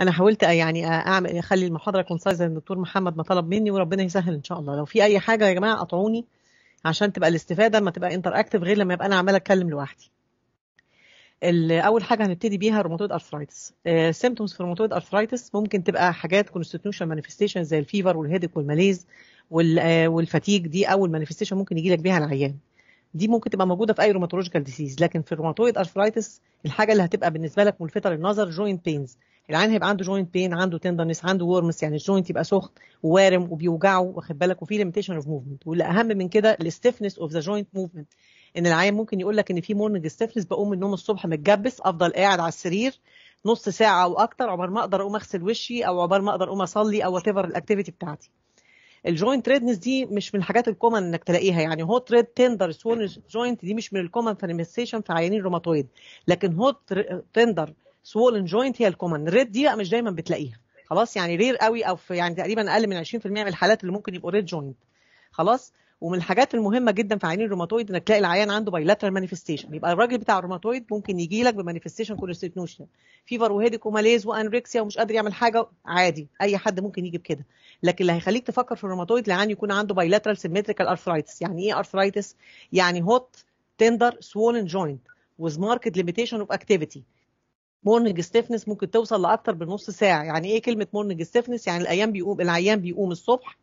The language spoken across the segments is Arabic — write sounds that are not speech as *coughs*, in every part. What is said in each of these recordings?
انا حاولت يعني اعمل اخلي المحاضره كونسايز زي الدكتور محمد ما طلب مني وربنا يسهل ان شاء الله لو في اي حاجه يا جماعه قطعوني عشان تبقى الاستفاده ما تبقى انتر اكتف غير لما يبقى انا عماله اتكلم لوحدي اول حاجه هنبتدي بيها روماتويد ارثرايتس سيمتومز في روماتويد ارثرايتس ممكن تبقى حاجات كونستيتيوشن مانيفستيشن زي الفيفر والهيدك والماليز آه، والفتيج دي اول مانيفستيشن ممكن يجي لك بيها العيان دي ممكن تبقى موجوده في اي روماتولوجيكال ديزيز لكن في الروماتويد ارثرايتس الحاجه اللي هتبقى بالنسبه لك ملفته للنظر جوينت بينز العين هيبقى عنده جوينت بين عنده تندرنس عنده ورمس يعني الجوينت يبقى سخن ووارم وبيوجعه واخد بالك وفي ليميتيشن اوف موفمنت والاهم من كده الاستفنس اوف ذا جوينت موفمنت ان العيان ممكن يقول لك ان في مورنينج ستيفنس بقوم من النوم الصبح متجبس افضل قاعد على السرير نص ساعه او اكتر عقبال ما اقدر اقوم اغسل وشي او عقبال ما اقدر اقوم اصلي او وات ايفر الاكتيفيتي بتاعتي الجوينت ريدنس دي مش من الحاجات الكومن انك تلاقيها يعني هوت ريد تندر سون جوينت دي مش من الكومن مانيفستيشن في عيانين روماتويد لكن هوت تندر سوولن جوينت هي الكومن ريد دي بقى مش دايما بتلاقيها خلاص يعني رير قوي او في يعني تقريبا اقل من 20% من الحالات اللي ممكن يبقوا ريد جوينت خلاص ومن الحاجات المهمه جدا في عينين الروماتويد انك تلاقي العيان عنده بايلاترال مانيفستيشن يبقى الراجل بتاع الروماتويد ممكن يجي لك بمانيفستيشن كوليستينوشيا فيفر وهيدك وماليز وانريكسيا ومش قادر يعمل حاجه عادي اي حد ممكن يجي بكده لكن اللي هيخليك تفكر في الروماتويد العيان يكون عنده بايلاترال سيمتريكال ارثرايتس يعني ايه ارثرايتس يعني هوت تندر سوولن جوينت with marked limitation of activity مورنج ستيفنس ممكن توصل لاكثر من نص ساعه يعني ايه كلمه مورنج ستيفنس يعني الايام بيقوم العيان بيقوم الصبح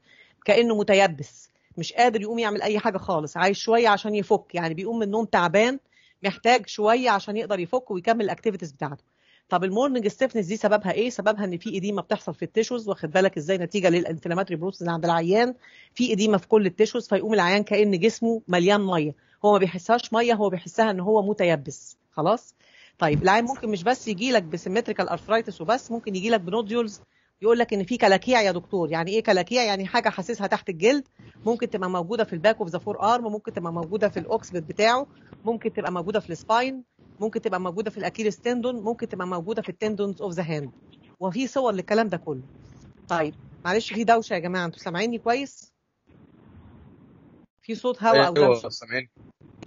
كانه متيبس مش قادر يقوم يعمل اي حاجه خالص عايز شويه عشان يفك يعني بيقوم من النوم تعبان محتاج شويه عشان يقدر يفك ويكمل الاكتيفيتيز بتاعته طب المورنج ستيفنس دي سببها ايه سببها ان في اديمه بتحصل في التيشوز واخد بالك ازاي نتيجه للانفلاماتوري بروسس عند العيان في اديمه في كل التيشوز فيقوم العيان كان جسمه مليان ميه هو ما بيحسهاش ميه هو بيحسها ان هو متيبس خلاص طيب العين ممكن مش بس يجي لك بسيمتريكال ارثرايتس وبس ممكن يجي لك بنوديولز يقول لك ان في كلاكيع يا دكتور يعني ايه كلاكيع يعني حاجه حاسسها تحت الجلد ممكن تبقى موجوده في الباك اوف ذا فور ارم ممكن تبقى موجوده في الاوكسبت بتاعه ممكن تبقى موجوده في السباين ممكن تبقى موجوده في الاكيلس تندون ممكن تبقى موجوده في التندونز اوف ذا هاند وفي صور للكلام ده كله طيب معلش في دوشه يا جماعه انتوا سامعيني كويس في صوت هوا او إيه، أيوة، دوشه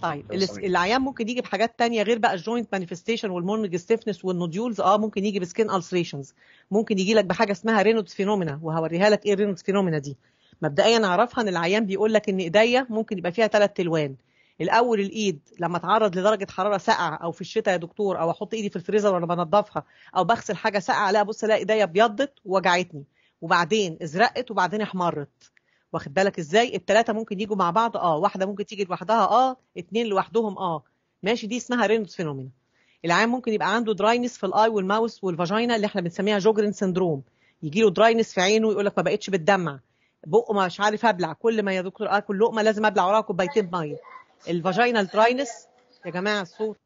طيب العيان ممكن يجي بحاجات تانية غير بقى الجوينت مانيفستيشن والمورنج ستيفنس والنوديولز اه ممكن يجي بسكين السريشنز ممكن يجي لك بحاجه اسمها رينودز فينومينا وهوريها لك ايه رينودز فينومينا دي مبدئيا اعرفها ان العيان بيقول لك ان ايديا ممكن يبقى فيها ثلاث تلوان الاول الايد لما اتعرض لدرجه حراره ساقعه او في الشتاء يا دكتور او احط ايدي في الفريزر وانا بنضفها او بغسل حاجه ساقعه لا بص الاقي ايديا ابيضت ووجعتني وبعدين ازرقت وبعدين احمرت واخد بالك ازاي الثلاثه ممكن يجوا مع بعض اه واحده ممكن تيجي لوحدها اه اثنين لوحدهم اه ماشي دي اسمها رينوز فينومينا العام ممكن يبقى عنده دراينس في الاي والماوس والفاجينا اللي احنا بنسميها جوجرين سندروم يجي له دراينس في عينه يقول لك ما بقتش بتدمع بقه مش عارف ابلع كل ما يا دكتور اكل لقمه لازم ابلع وراها كوبايتين أيوة. ميه الفاجينال دراينس يا جماعه الصوت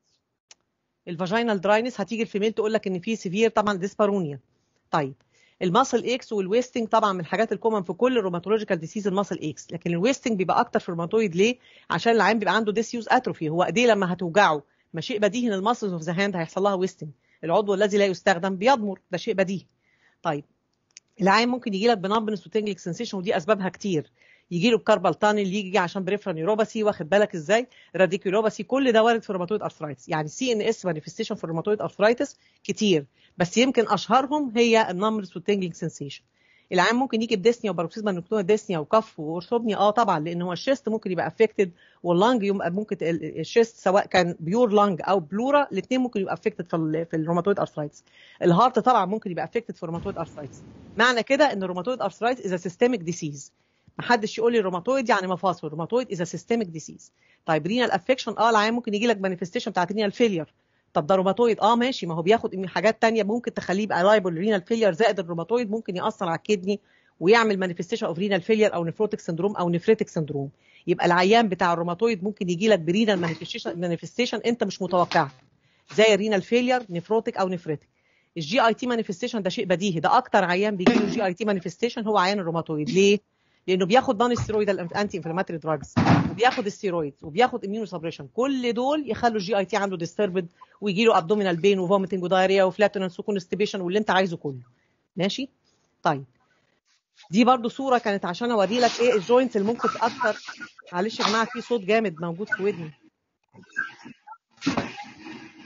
الفاجينال دراينس هتيجي الفيميل تقول لك ان في سيفير طبعا ديسبارونيا طيب الماسل اكس والويستنج طبعا من الحاجات الكومن في كل الروماتولوجيكال ديسيز الماسل اكس لكن الويستنج بيبقى اكتر في الروماتويد ليه عشان العين بيبقى عنده ديسيوز اتروفي هو ايديه لما هتوجعه ما شيء بديهي ان الماسلز اوف ذا هاند هيحصل لها ويستنج العضو الذي لا يستخدم بيضمر ده شيء بديهي طيب العين ممكن يجي لك بنبنس وتنجلك سنسيشن ودي اسبابها كتير يجي له بكاربال تانل يجي عشان بريفرال يوروباسي واخد بالك ازاي يوروباسي كل ده وارد في الروماتويد ارثرايتس يعني سي ان اس مانيفستيشن في الروماتويد ارثرايتس كتير بس يمكن اشهرهم هي النمرس والتنجلينج سنسيشن العام ممكن يجي بديسنيا وباروكسيزما نكتوما ديسنيا وكف وارثوبنيا اه طبعا لان هو الشيست ممكن يبقى افكتد واللنج ممكن الشيست سواء كان بيور لنج او بلورا الاثنين ممكن يبقى افكتد في في الروماتويد ارثرايتس الهارت طبعا ممكن يبقى افكتد في الروماتويد ارثرايتس معنى كده ان الروماتويد ارثرايتس از سيستميك ديسيز ما حدش يقول لي روماتويد يعني مفاصل روماتويد از سيستميك ديسيز طيب رينال افكشن اه العيان ممكن يجي لك مانيفستيشن بتاعت رينال فيلير طب ده روماتويد اه ماشي ما هو بياخد من حاجات تانية ممكن تخليه يبقى لايبل رينال فيلير زائد الروماتويد ممكن ياثر على الكدني ويعمل مانيفستيشن اوف رينال فيلير او نفروتيك سندروم او نفريتك سندروم يبقى العيان بتاع الروماتويد ممكن يجي لك برينال مانيفستيشن انت مش متوقعها زي الرينال فيلير نفروتيك او نفريتك الجي اي تي مانيفستيشن ده شيء بديهي ده اكتر عيان بيجي له جي اي تي مانيفستيشن هو عيان الروماتويد ليه لانه بياخد نون ستيرويدال انتي انفلاماتري دراجز وبياخد ستيرويد وبياخد اميونو سبريشن كل دول يخلوا الجي اي تي عنده ديستربد ويجي له ابدومينال بين وفومتنج ودايريا وفلاتنس وكونستبيشن واللي انت عايزه كله ماشي طيب دي برضو صوره كانت عشان اوري لك ايه الجوينتس اللي ممكن تاثر معلش يا جماعه في صوت جامد موجود في ودني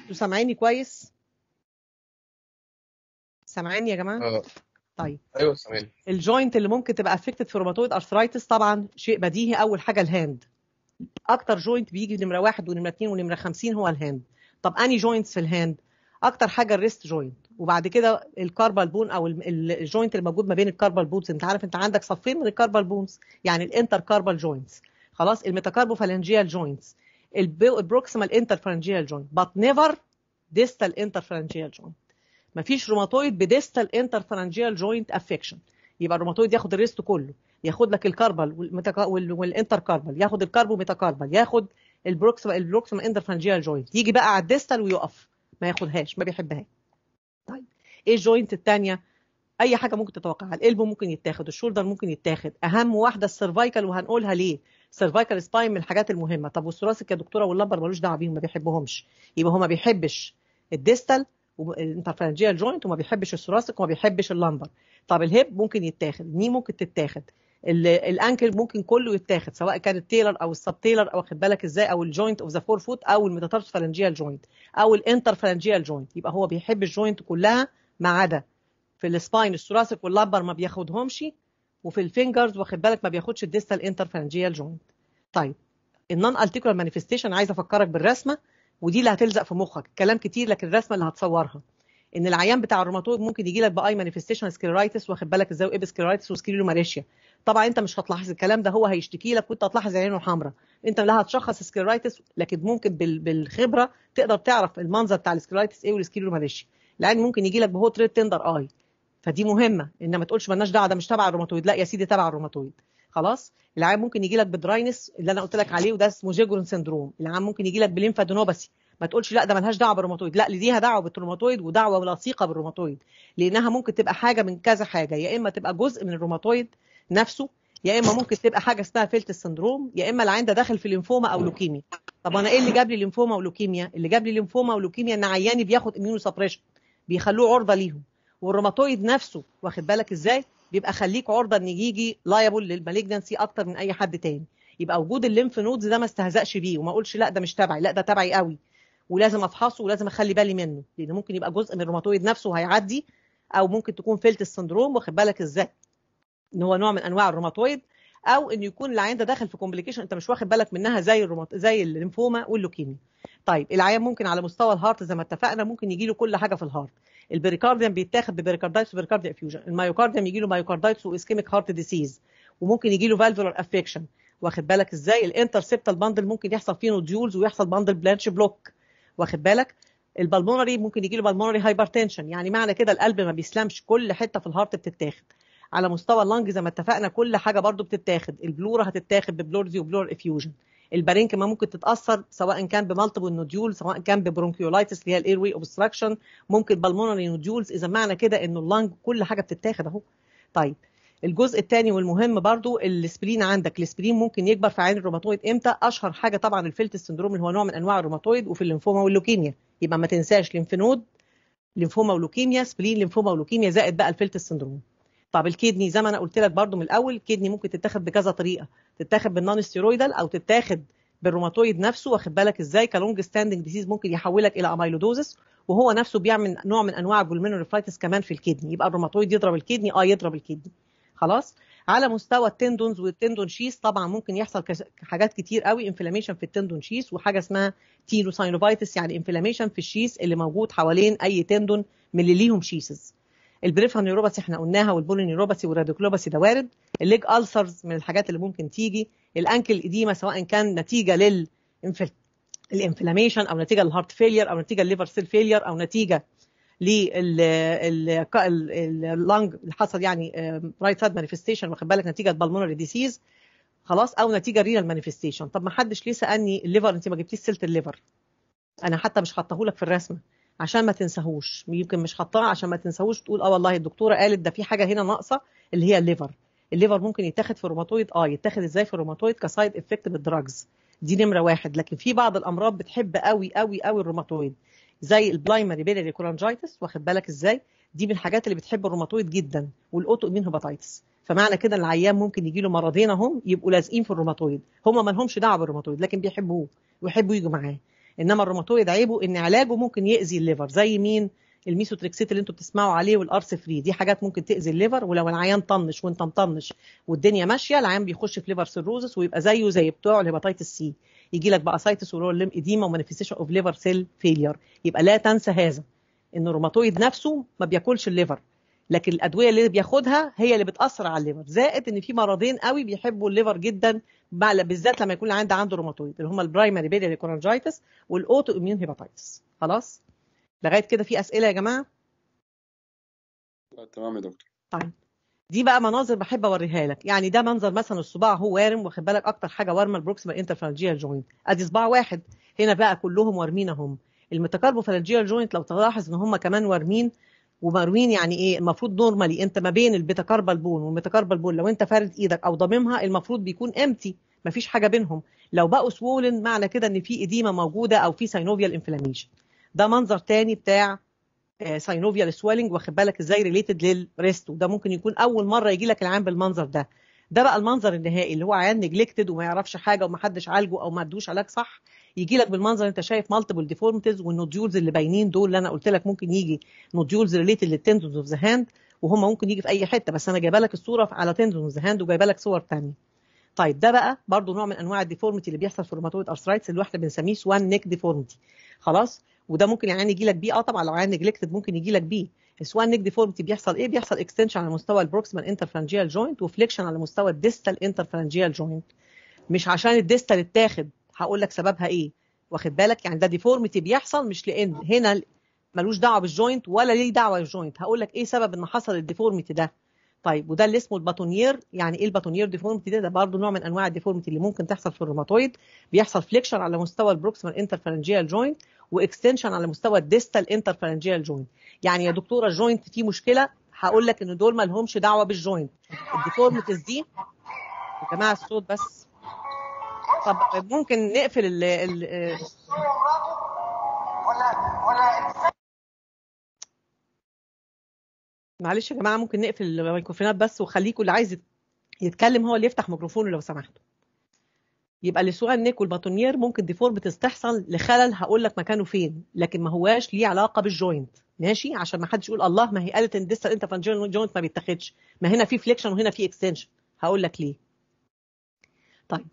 انتوا سامعيني كويس سامعيني يا جماعه آه. طيب ايوه تمام الجوينت اللي ممكن تبقى افكتد في روماتويد ارثرايتس طبعا شيء بديهي اول حاجه الهاند اكتر جوينت بيجي نمره واحد ونمره اثنين ونمره خمسين هو الهاند طب اني جوينتس في الهاند اكتر حاجه الريست جوينت وبعد كده الكاربال بون او الجوينت الموجود ما بين الكاربال بونز انت عارف انت عندك صفين من الكاربال بونز يعني الانتر كاربال جوينتس خلاص فالانجيال جوينتس البروكسيمال انترفرنجيال جوينت بات نيفر ديستال انترفرنجيال جوينت مفيش روماتويد بديستال انترفرنجيال جوينت افكشن يبقى الروماتويد ياخد الريست كله ياخد لك الكاربال والانتركاربال ياخد الكاربوميتاكاربال ياخد البروكس البروكس انترفرنجيال جوينت يجي بقى على الديستال ويقف ما ياخدهاش ما بيحبهاش طيب ايه الجوينت الثانيه اي حاجه ممكن تتوقعها القلب ممكن يتاخد الشولدر ممكن يتاخد اهم واحده السيرفايكال وهنقولها ليه سيرفايكال سباين من الحاجات المهمه طب والثراسك يا دكتوره واللبر ملوش دعوه بيهم ما بيحبهمش يبقى هو ما بيحبش الديستال الانترفرنجيال جوينت وما بيحبش الثراسك وما بيحبش اللمبر طب الهيب ممكن يتاخد الني ممكن تتاخد الانكل ممكن كله يتاخد سواء كان التيلر او السب تيلر او واخد بالك ازاي او الجوينت اوف ذا فور فوت او فالانجيال جوينت او الانتر فالانجيال جوينت يبقى هو بيحب الجوينت كلها ما عدا في السباين الثراسك واللمبر ما بياخدهمش وفي الفينجرز واخد بالك ما بياخدش الديستال انتر فالانجيال جوينت طيب النون التيكولار مانيفستيشن عايز افكرك بالرسمه ودي اللي هتلزق في مخك كلام كتير لكن الرسمه اللي هتصورها ان العيان بتاع الروماتويد ممكن يجي لك باي مانيفستيشن سكليرايتس واخد بالك ازاي وابس سكليرايتس وسكليروماليشيا طبعا انت مش هتلاحظ الكلام ده هو هيشتكي لك وانت هتلاحظ عينه حمراء انت لا هتشخص سكليرايتس لكن ممكن بالخبره تقدر تعرف المنظر بتاع السكليرايتس ايه والسكليروماليشيا العين ممكن يجي لك بهوت ريد تندر اي فدي مهمه ان ما تقولش مالناش دعوه ده مش تبع الروماتويد لا يا سيدي تبع الروماتويد خلاص العيان ممكن يجي لك بدراينس اللي انا قلت لك عليه وده اسمه جيجون سندروم العيان ممكن يجي لك بليمفادينوباثي ما تقولش لا ده ملهاش دعوه بالروماتويد لا ليها دعوه بالروماتويد ودعوه وثيقه بالروماتويد لانها ممكن تبقى حاجه من كذا حاجه يا اما تبقى جزء من الروماتويد نفسه يا اما ممكن تبقى حاجه اسمها فيلت السندروم يا اما العين ده داخل في ليمفوما او لوكيميا طب انا ايه اللي جاب لي ليمفوما ولوكيميا اللي جاب لي ليمفوما ولوكيميا ان عياني بياخد اميونو سبريشن بيخلوه عرضه ليهم والروماتويد نفسه واخد بالك ازاي بيبقى خليك عرضه ان يجي لايبل للمالجنسي اكتر من اي حد تاني يبقى وجود الليمف نودز ده ما استهزأش بيه وما اقولش لا ده مش تبعي لا ده تبعي قوي ولازم افحصه ولازم اخلي بالي منه لان ممكن يبقى جزء من الروماتويد نفسه هيعدي او ممكن تكون فيلت السندروم واخد بالك ازاي ان هو نوع من انواع الروماتويد او ان يكون العيان ده داخل في كومبليكيشن انت مش واخد بالك منها زي الرومات زي الليمفوما واللوكيميا طيب العيان ممكن على مستوى الهارت زي ما اتفقنا ممكن يجي له كل حاجه في الهارت البريكارديوم بيتاخد ببريكاردايتس وبريكارديا افيوجن المايوكارديوم يجي له مايوكاردايتس واسكيميك هارت ديسيز وممكن يجي له فالفولار افكشن واخد بالك ازاي الانترسبتال باندل ممكن يحصل فيه نوديولز ويحصل باندل بلانش بلوك واخد بالك البالمونري ممكن يجي له بالمونري هايبرتنشن يعني معنى كده القلب ما بيسلمش كل حته في الهارت بتتاخد على مستوى اللنج زي ما اتفقنا كل حاجه برضو بتتاخد البلوره هتتاخد ببلورزي وبلور افيوجن البارين كمان ممكن تتاثر سواء كان بمالتيبل نوديول سواء كان ببرونكيولايتس اللي هي الاير واي اوبستراكشن ممكن بالمونري نوديولز اذا معنى كده انه اللنج كل حاجه بتتاخد اهو طيب الجزء الثاني والمهم برضو السبلين عندك السبلين ممكن يكبر في عين الروماتويد امتى اشهر حاجه طبعا الفيلت سندروم اللي هو نوع من انواع الروماتويد وفي الليمفوما واللوكيميا يبقى ما تنساش لينفنود ليمفوما ولوكيميا سبلين ليمفوما ولوكيميا زائد بقى الفيلت سندروم طب الكدني زي ما انا قلت لك برضو من الاول الكدني ممكن تتاخد بكذا طريقه تتاخد بالنون ستيرويدال او تتاخد بالروماتويد نفسه واخد بالك ازاي كلونج ستاندنج ديزيز ممكن يحولك الى امايلودوزس وهو نفسه بيعمل نوع من انواع البولمينوريفايتس كمان في الكدني يبقى الروماتويد يضرب الكدني اه يضرب الكدني خلاص على مستوى التندونز والتندون شيس طبعا ممكن يحصل حاجات كتير قوي انفلاميشن في التندون شيس وحاجه اسمها تيروساينوفايتس يعني انفلاميشن في الشيس اللي موجود حوالين اي تندون من اللي ليهم شيسز البريفر نيوروباثي احنا قلناها والبولي نيوروباثي والراديوكلوباثي ده وارد الليج ألسرز من الحاجات اللي ممكن تيجي الانكل إديمة سواء كان نتيجة لل الانفلاميشن او نتيجه للهارت فيلير او نتيجه لليفر سيل فيلير او نتيجه لللنج اللي حصل يعني رايت سايد مانيفستيشن واخد بالك نتيجه بالمونري ديسيز خلاص او نتيجه رينال مانيفستيشن طب ما حدش ليه سالني الليفر انت ما جبتيش سيره الليفر انا حتى مش حاطاهولك في الرسمه عشان ما تنساهوش يمكن مش حطاها عشان ما تنساهوش تقول اه والله الدكتوره قالت ده في حاجه هنا ناقصه اللي هي الليفر الليفر ممكن يتاخد في الروماتويد اه يتاخد ازاي في الروماتويد كسايد افكت بالدراجز دي نمره واحد لكن في بعض الامراض بتحب قوي قوي قوي الروماتويد زي البلايمري بيلري كولانجايتس واخد بالك ازاي دي من الحاجات اللي بتحب الروماتويد جدا والاوتو امين هيباتيتس فمعنى كده العيان ممكن يجي له مرضين اهم يبقوا لازقين في الروماتويد هم ما لهمش دعوه بالروماتويد لكن بيحبوه ويحبوا يجوا معاه انما الروماتويد عيبه ان علاجه ممكن ياذي الليفر زي مين الميسوتريكسيت اللي انتوا بتسمعوا عليه والارس 3 دي حاجات ممكن تاذي الليفر ولو العيان طنش وانت مطنش والدنيا ماشيه العيان بيخش في ليفر سيروزس ويبقى زيه زي بتوع الهيباتيتس سي يجي لك بقى سايتس ورول ليم اديما ومانيفيستيشن اوف ليفر سيل فيلير يبقى لا تنسى هذا ان الروماتويد نفسه ما بياكلش الليفر لكن الادويه اللي بياخدها هي اللي بتاثر على الليفر زائد ان في مرضين قوي بيحبوا الليفر جدا بالذات لما يكون عنده عنده روماتويد اللي هم البرايمري بيلي كورنجايتس والاوتو اميون هيباتايتس خلاص لغايه كده في اسئله يا جماعه تمام يا دكتور طيب دي بقى مناظر بحب اوريها لك يعني ده منظر مثلا الصباع هو وارم واخد بالك اكتر حاجه وارمه البروكسيمال انترفالنجيال جوينت ادي صباع واحد هنا بقى كلهم وارمين هم الميتاكاربوفالنجيال جوينت لو تلاحظ ان هم كمان وارمين ومروين يعني ايه المفروض نورمالي انت ما بين بون والميتاكاربال بون لو انت فارد ايدك او ضاممها المفروض بيكون امتي مفيش حاجه بينهم لو بقوا سوولن معنى كده ان في اديمه موجوده او في ساينوفيال انفلاميشن ده منظر تاني بتاع ساينوفيال آه، سويلنج واخد بالك ازاي ريليتد للريست وده ممكن يكون اول مره يجي لك العيان بالمنظر ده ده بقى المنظر النهائي اللي هو عيان نجلكتد وما يعرفش حاجه وما حدش عالجه او ما ادوش علاج صح يجي لك بالمنظر انت شايف مالتيبل ديفورمتيز والنوديولز اللي باينين دول اللي انا قلت لك ممكن يجي نوديولز ريليتد للتندونز اوف ذا هاند وهم ممكن يجي في اي حته بس انا جايبه لك الصوره على تندونز هاند وجايبه لك صور ثانيه طيب ده بقى برضو نوع من انواع الديفورمتي اللي بيحصل في الروماتويد ارثرايتس اللي احنا بنسميه سوان نيك ديفورمتي خلاص وده ممكن يعني يجي لك بيه اه طبعا لو عيان نجلكتد ممكن يجي لك بيه السوان نيك ديفورمتي بيحصل ايه بيحصل اكستنشن على مستوى البروكسيمال انترفرانجيال جوينت وفليكشن على مستوى الديستال انترفرانجيال جوينت مش عشان الديستال اتاخد هقول لك سببها ايه واخد بالك يعني ده ديفورميتي بيحصل مش لان هنا ملوش دعوه بالجوينت ولا ليه دعوه بالجوينت هقول لك ايه سبب ان حصل الديفورميتي ده طيب وده اللي اسمه الباتونير يعني ايه الباتونير ديفورميتي ده ده برضه نوع من انواع الديفورميتي اللي ممكن تحصل في الروماتويد بيحصل فليكشن على مستوى البروكسيمال انترفرنجيال جوينت واكستنشن على مستوى الديستال انترفرنجيال جوينت يعني يا دكتوره الجوينت فيه مشكله هقول لك ان دول ما لهمش دعوه بالجوينت الديفورميتيز دي يا جماعه الصوت بس طب ممكن نقفل ال ال معلش يا جماعه ممكن نقفل الميكروفونات بس وخليكم اللي عايز يتكلم هو اللي يفتح ميكروفونه لو سمحتوا يبقى لسوء النيك والباتونير ممكن ديفور بتستحصل لخلل هقول لك مكانه فين لكن ما هواش ليه علاقه بالجوينت ماشي عشان ما حدش يقول الله ما هي قالت ان ديستال انت جوينت ما بيتاخدش ما هنا في فليكشن وهنا في اكستنشن هقول لك ليه طيب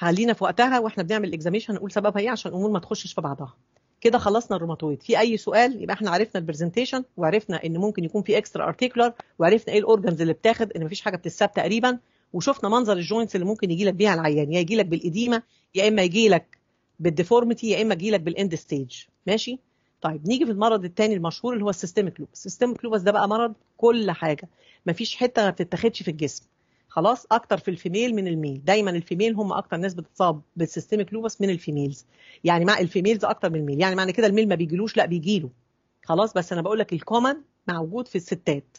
خلينا في وقتها واحنا بنعمل اكزاميشن نقول سببها ايه عشان الامور ما تخشش في بعضها كده خلصنا الروماتويد في اي سؤال يبقى احنا عرفنا البرزنتيشن وعرفنا ان ممكن يكون في اكسترا ارتيكولار وعرفنا ايه الاورجنز اللي بتاخد ان مفيش حاجه بتتساب تقريبا وشفنا منظر الجوينتس اللي ممكن يجي لك بيها العيان يا يجي لك بالاديمه يا اما يجي لك بالديفورميتي يا اما يجي لك بالاند ستيج ماشي طيب نيجي في المرض الثاني المشهور اللي هو السيستميك لوبس السيستميك لوبس ده بقى مرض كل حاجه مفيش حته ما بتتاخدش في الجسم خلاص اكتر في الفيميل من الميل دايما الفيميل هم اكتر ناس بتتصاب بالسيستميك لوبس من الفيميلز يعني مع الفيميلز اكتر من الميل يعني معنى كده الميل ما بيجيلوش لا بيجيله خلاص بس انا بقول لك الكومن موجود في الستات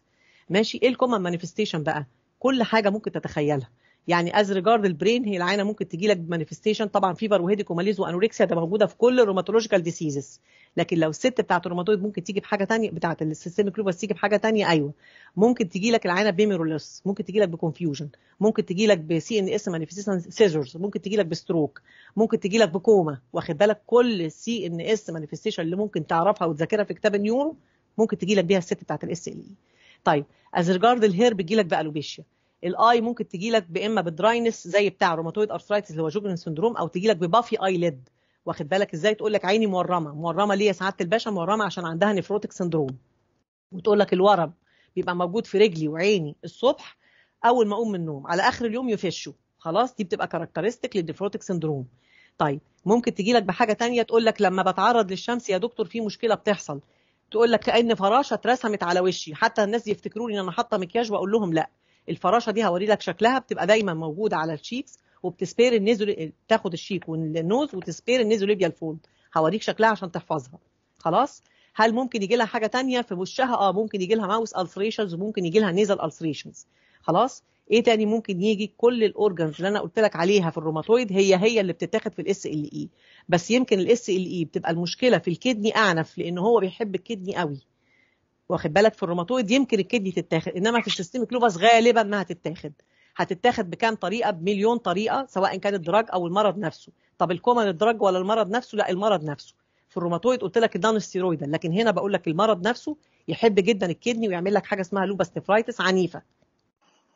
ماشي ايه الكومن مانيفستيشن بقى كل حاجه ممكن تتخيلها يعني از ريجارد البرين هي العينه ممكن تجي لك بمانيفستيشن طبعا فيفر وهيديك وماليز وانوركسيا ده موجوده في كل الروماتولوجيكال ديسيزز لكن لو الست بتاعت الروماتويد ممكن تيجي بحاجه ثانيه بتاعت السيستميك لوبس تيجي بحاجه ثانيه ايوه ممكن تيجي لك العينه بيميرولس ممكن تيجي لك بكونفيوجن ممكن تيجي لك بسي ان اس مانيفستيشن سيزرز ممكن تيجي لك بستروك ممكن تيجي لك بكوما واخد بالك كل السي ان اس مانيفستيشن اللي ممكن تعرفها وتذاكرها في كتاب النيورو ممكن تجي لك بيها الست بتاعت الاس ال اي e. طيب از ريجارد الهير بيجي لك بالوبيشيا الاي ممكن تجي لك باما بدراينس زي بتاع روماتويد ارثرايتس اللي هو جوبن سندروم او تجي لك ببافي اي ليد واخد بالك ازاي تقول لك عيني مورمه مورمه ليه يا سعاده الباشا مورمه عشان عندها نفروتك سندروم وتقول لك الورم بيبقى موجود في رجلي وعيني الصبح اول ما اقوم من النوم على اخر اليوم يفشوا خلاص دي بتبقى كاركترستيك للنفروتك سندروم طيب ممكن تجي لك بحاجه تانية تقول لك لما بتعرض للشمس يا دكتور في مشكله بتحصل تقول لك كان فراشه اترسمت على وشي حتى الناس يفتكروني ان انا حاطه مكياج واقول لهم لا الفراشه دي هوري لك شكلها بتبقى دايما موجوده على الشيكس وبتسبير النيزو تاخد الشيك والنوز وتسبير ليبيا الفولد هوريك شكلها عشان تحفظها خلاص هل ممكن يجي لها حاجه تانية في وشها اه ممكن يجي لها ماوس السريشنز وممكن يجي لها نيزل السريشنز خلاص ايه تاني ممكن يجي كل الاورجنز اللي انا قلت لك عليها في الروماتويد هي هي اللي بتتاخد في الاس ال اي e. بس يمكن الاس ال اي e بتبقى المشكله في الكدني اعنف لان هو بيحب الكدني قوي واخد بالك في الروماتويد يمكن الكدني تتاخد انما في السيستميك لوبس غالبا ما هتتاخد هتتاخد بكام طريقه بمليون طريقه سواء كان الدراج او المرض نفسه طب الكومن الدراج ولا المرض نفسه لا المرض نفسه في الروماتويد قلت لك الداون ستيرويدال لكن هنا بقول لك المرض نفسه يحب جدا الكدني ويعمل لك حاجه اسمها لوبس نفرايتس عنيفه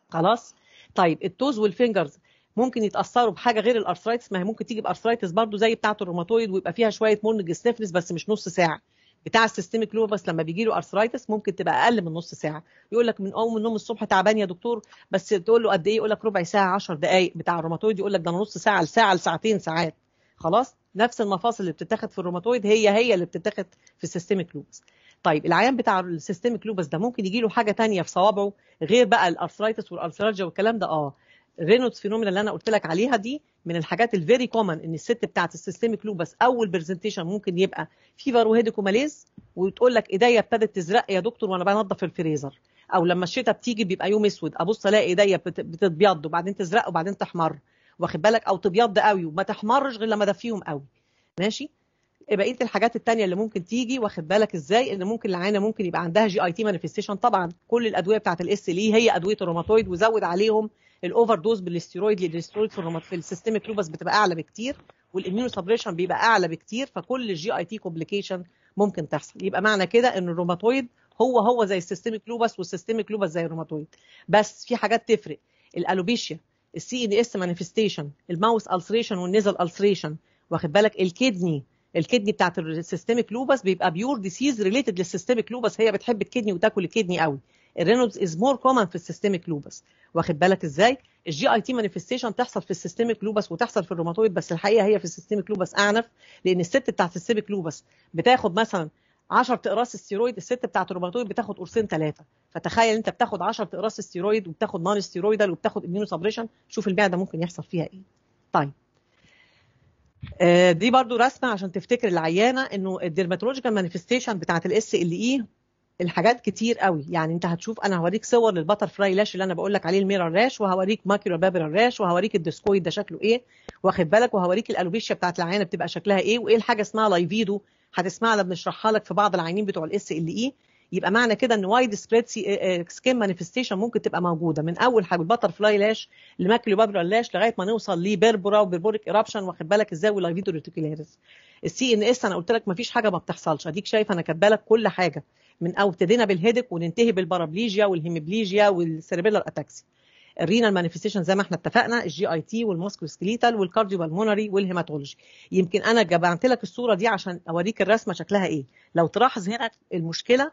خلاص طيب التوز والفينجرز ممكن يتاثروا بحاجه غير الارثرايتس ما هي ممكن تيجي بارثرايتس برضو زي بتاعه الروماتويد ويبقى فيها شويه مورنج سنفنس بس مش نص ساعه بتاع السيستميك لوبس لما بيجي له ارثرايتس ممكن تبقى اقل من نص ساعه يقول لك من اول من النوم الصبح تعبان يا دكتور بس تقول له قد ايه يقول لك ربع ساعه 10 دقائق بتاع الروماتويد يقول لك ده نص ساعه لساعه لساعتين ساعات خلاص نفس المفاصل اللي بتتاخد في الروماتويد هي هي اللي بتتاخد في السيستميك لوبس طيب العيان بتاع السيستميك لوبس ده ممكن يجي له حاجه ثانيه في صوابعه غير بقى الارثرايتس والارثرالجيا والكلام ده اه رينولدز فينومينا اللي انا قلت لك عليها دي من الحاجات الفيري كومن ان الست بتاعه السيستميك لوبس اول برزنتيشن ممكن يبقى فيفر وهيديكوماليز وتقول لك ايديا ابتدت تزرق يا دكتور وانا بنضف الفريزر او لما الشتاء بتيجي بيبقى يوم اسود ابص الاقي ايديا بتتبيض وبعدين تزرق وبعدين تحمر واخد بالك او تبيض قوي وما تحمرش غير لما ادفيهم قوي ماشي إيه بقيه الحاجات الثانيه اللي ممكن تيجي واخد بالك ازاي ان ممكن العينه ممكن يبقى عندها جي اي تي مانيفستيشن طبعا كل الادويه بتاعت الاس ال e هي ادويه الروماتويد وزود عليهم الاوفر دوز بالاستيرويد الاستيرويد في السيستميك لوبس بتبقى اعلى بكتير والاميون سبريشن بيبقى اعلى بكتير فكل الجي اي تي كومبليكيشن ممكن تحصل يبقى معنى كده ان الروماتويد هو هو زي السيستميك لوبس والسيستميك لوبس زي الروماتويد بس في حاجات تفرق الالوبيشيا السي ان اس مانيفستيشن الماوس السريشن والنيزل السريشن واخد بالك الكدني الكدني بتاعت السيستميك لوبس بيبقى بيور ديسيز ريليتد للسيستميك لوبس هي بتحب الكدني وتاكل الكدني قوي الرينودز از مور كومن في السيستميك لوبس واخد بالك ازاي الجي اي تي مانيفستيشن تحصل في السيستميك لوبس وتحصل في الروماتويد بس الحقيقه هي في السيستميك لوبس اعنف لان الست بتاعت السيستميك لوبس بتاخد مثلا 10 تقراص ستيرويد الست بتاعت الروماتويد بتاخد قرصين ثلاثه فتخيل انت بتاخد 10 تقراص ستيرويد وبتاخد نون ستيرويدال وبتاخد اميونو سبريشن شوف المعده ممكن يحصل فيها ايه طيب آه، دي برضو رسمه عشان تفتكر العيانه انه الديرماتولوجيكال مانيفستيشن بتاعت الاس ال اي الحاجات كتير قوي يعني انت هتشوف انا هوريك صور للبتر فلاي لاش اللي انا بقول لك عليه الميرور راش وهوريك ماكيرو بابر راش وهوريك الديسكويد ده شكله ايه واخد بالك وهوريك الالوبيشيا بتاعت العينه بتبقى شكلها ايه وايه الحاجه اسمها لايفيدو هتسمعها بنشرحها لك في بعض العينين بتوع الاس ال اي e. يبقى معنى كده ان وايد سبريد سكين مانيفستيشن ممكن تبقى موجوده من اول حاجه البتر فلاي لاش لماكيلو بابر لاش لغايه ما نوصل لبربرا وبربوريك ايرابشن واخد بالك ازاي واللايفيدو ريتيكولاريس السي ان اس انا قلت لك ما فيش حاجه ما بتحصلش اديك شايف انا كاتبه لك كل حاجه من او ابتدينا بالهيدك وننتهي بالبارابليجيا والهيمبليجيا والسيربيلر اتاكسي الرينال مانيفستيشن زي ما احنا اتفقنا الجي اي تي والموسكو سكليتال والكارديو بالمونري والهيماتولوجي يمكن انا جمعت لك الصوره دي عشان اوريك الرسمه شكلها ايه لو تلاحظ هنا المشكله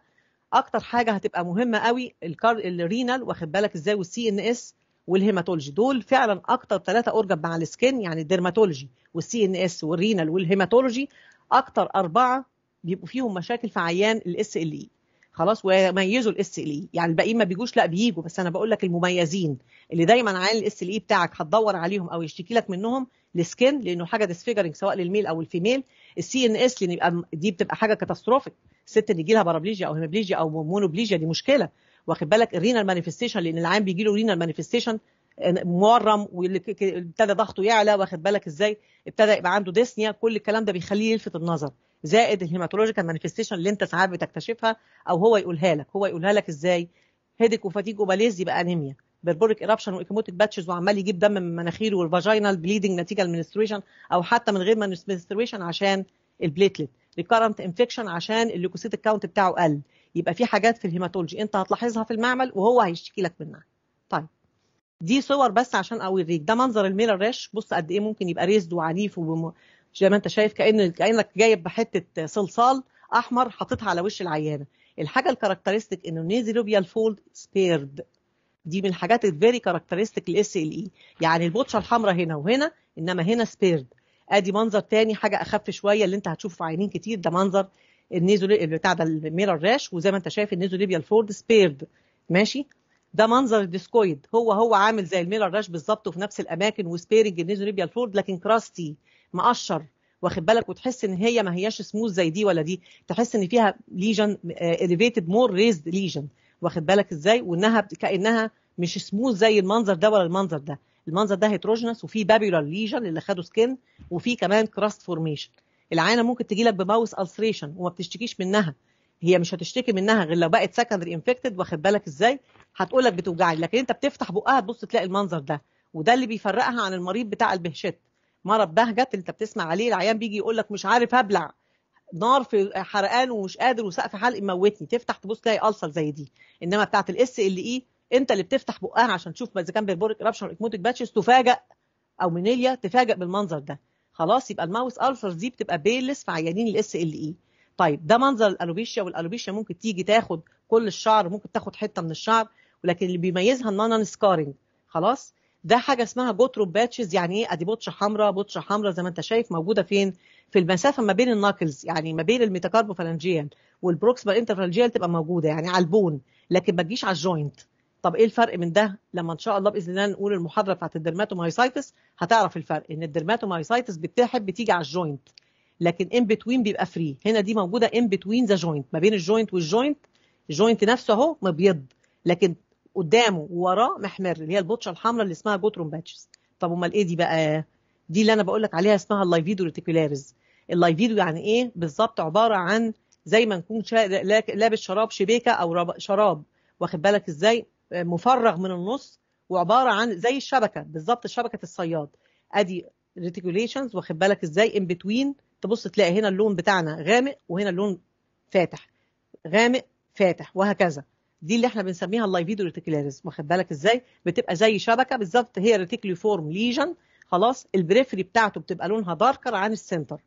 اكتر حاجه هتبقى مهمه قوي الكار... الرينال واخد بالك ازاي والسي ان اس والهيماتولوجي دول فعلا اكتر ثلاثه اورجن مع السكن يعني الديرماتولوجي والسي ان اس والرينال والهيماتولوجي اكتر اربعه بيبقوا فيهم مشاكل في عيان الاس ال اي e. خلاص ويميزوا الاس ال اي e. يعني الباقيين إيه، ما بيجوش لا بيجوا بس انا بقول لك المميزين اللي دايما عيان الاس ال اي e بتاعك هتدور عليهم او يشتكي لك منهم السكين لانه حاجه ديسفيجرنج سواء للميل او الفيميل السي ان اس اللي يبقى دي بتبقى حاجه كاتاستروفيك الست اللي يجي لها بارابليجيا او هيمبليجيا او مونوبليجيا دي مشكله واخد بالك الرينال مانيفستيشن لان العيان بيجي له رينال مانيفستيشن مورم واللي ابتدى ضغطه يعلى واخد بالك ازاي ابتدى يبقى عنده ديسنيا كل الكلام ده بيخليه يلفت النظر زائد الهيماتولوجيكال مانيفستيشن اللي انت ساعات بتكتشفها او هو يقولها لك هو يقولها لك ازاي هيدك وفاتيج وباليز يبقى انيميا بربوريك ايربشن وايكيموتيك باتشز وعمال يجيب دم من مناخيره والفاجينال بليدنج نتيجه المنستريشن او حتى من غير منستريشن عشان البليتلت ريكارنت انفكشن عشان الليكوسيت كاونت بتاعه قل يبقى في حاجات في الهيماتولوجي انت هتلاحظها في المعمل وهو هيشتكي لك منها طيب دي صور بس عشان اوريك ده منظر الميلر ريش بص قد ايه ممكن يبقى ريزد وعنيف زي ما انت شايف كان كانك جايب بحته صلصال احمر حاططها على وش العيانه الحاجه الكاركترستيك انه نيزيلوبيال الفولد سبيرد دي من الحاجات الفيري كاركترستيك الاس ال اي e. يعني البوتشه الحمراء هنا وهنا انما هنا سبيرد ادي منظر تاني حاجه اخف شويه اللي انت هتشوفه في عينين كتير ده منظر النيزو بتاع ده الميرر راش وزي ما انت شايف النيزو ليبيال فورد سبيرد ماشي ده منظر الديسكويد هو هو عامل زي الميرر راش بالظبط وفي نفس الاماكن وسبيرنج النيزو ليبيال فورد لكن كراستي مقشر واخد بالك وتحس ان هي ما هياش سموث زي دي ولا دي تحس ان فيها ليجن اليفيتد مور ريزد ليجن واخد بالك ازاي وانها كانها مش سموث زي المنظر ده ولا المنظر ده المنظر ده هيتروجينس وفي بابيولار ليجن اللي خدوا سكن وفي كمان كراست فورميشن العينه ممكن تجي لك بماوس السريشن وما بتشتكيش منها هي مش هتشتكي منها غير لو بقت سكندري انفكتد واخد بالك ازاي هتقول لك بتوجعني لكن انت بتفتح بقها تبص تلاقي المنظر ده وده اللي بيفرقها عن المريض بتاع البهشت مرض بهجت انت بتسمع عليه العيان بيجي يقول لك مش عارف ابلع نار في حرقان ومش قادر وسقف حلق موتني تفتح تبص تلاقي ألسر زي دي انما بتاعت الاس ال اي e انت اللي بتفتح بقها عشان تشوف اذا كان بيربورك رابشن اكموتك باتشز تفاجئ او منيليا تفاجئ بالمنظر ده خلاص يبقى الماوس ألصل دي بتبقى بيلس في عيانين الاس ال اي e. طيب ده منظر الالوبيشيا والالوبيشيا ممكن تيجي تاخد كل الشعر ممكن تاخد حته من الشعر ولكن اللي بيميزها النون سكارنج خلاص ده حاجه اسمها بوترو باتشز يعني ايه ادي بوتشه حمراء بوتشه حمراء زي ما انت شايف موجوده فين في المسافه ما بين الناكلز يعني ما بين الميتاكاربوفالانجيال والبروكسيمال انترفالانجيال تبقى موجوده يعني على البون لكن ما تجيش على الجوينت طب ايه الفرق من ده لما ان شاء الله باذن الله نقول المحاضره بتاعت الدرماتومايسايتس هتعرف الفرق ان الدرماتومايسايتس بتحب بتيجي على الجوينت لكن ان بتوين بيبقى فري هنا دي موجوده ان بتوين ذا جوينت ما بين الجوينت والجوينت الجوينت نفسه اهو مبيض لكن قدامه ووراه محمر اللي هي البطشه الحمراء اللي اسمها جوتروم باتشز طب امال ايه دي بقى دي اللي انا بقول لك عليها اسمها اللايفيدو ريتيكولاريز اللايفيدو يعني ايه بالظبط عباره عن زي ما نكون لابس شراب شبيكه او شراب واخد بالك ازاي مفرغ من النص وعباره عن زي الشبكه بالظبط شبكه الصياد ادي ريتيكوليشنز واخد بالك ازاي ان بتوين تبص تلاقي هنا اللون بتاعنا غامق وهنا اللون فاتح غامق فاتح وهكذا دي اللي احنا بنسميها اللايفيدو ريتيكولاريزم واخد بالك ازاي بتبقى زي شبكه بالظبط هي فورم ليجن خلاص البريفري بتاعته بتبقى لونها داركر عن السنتر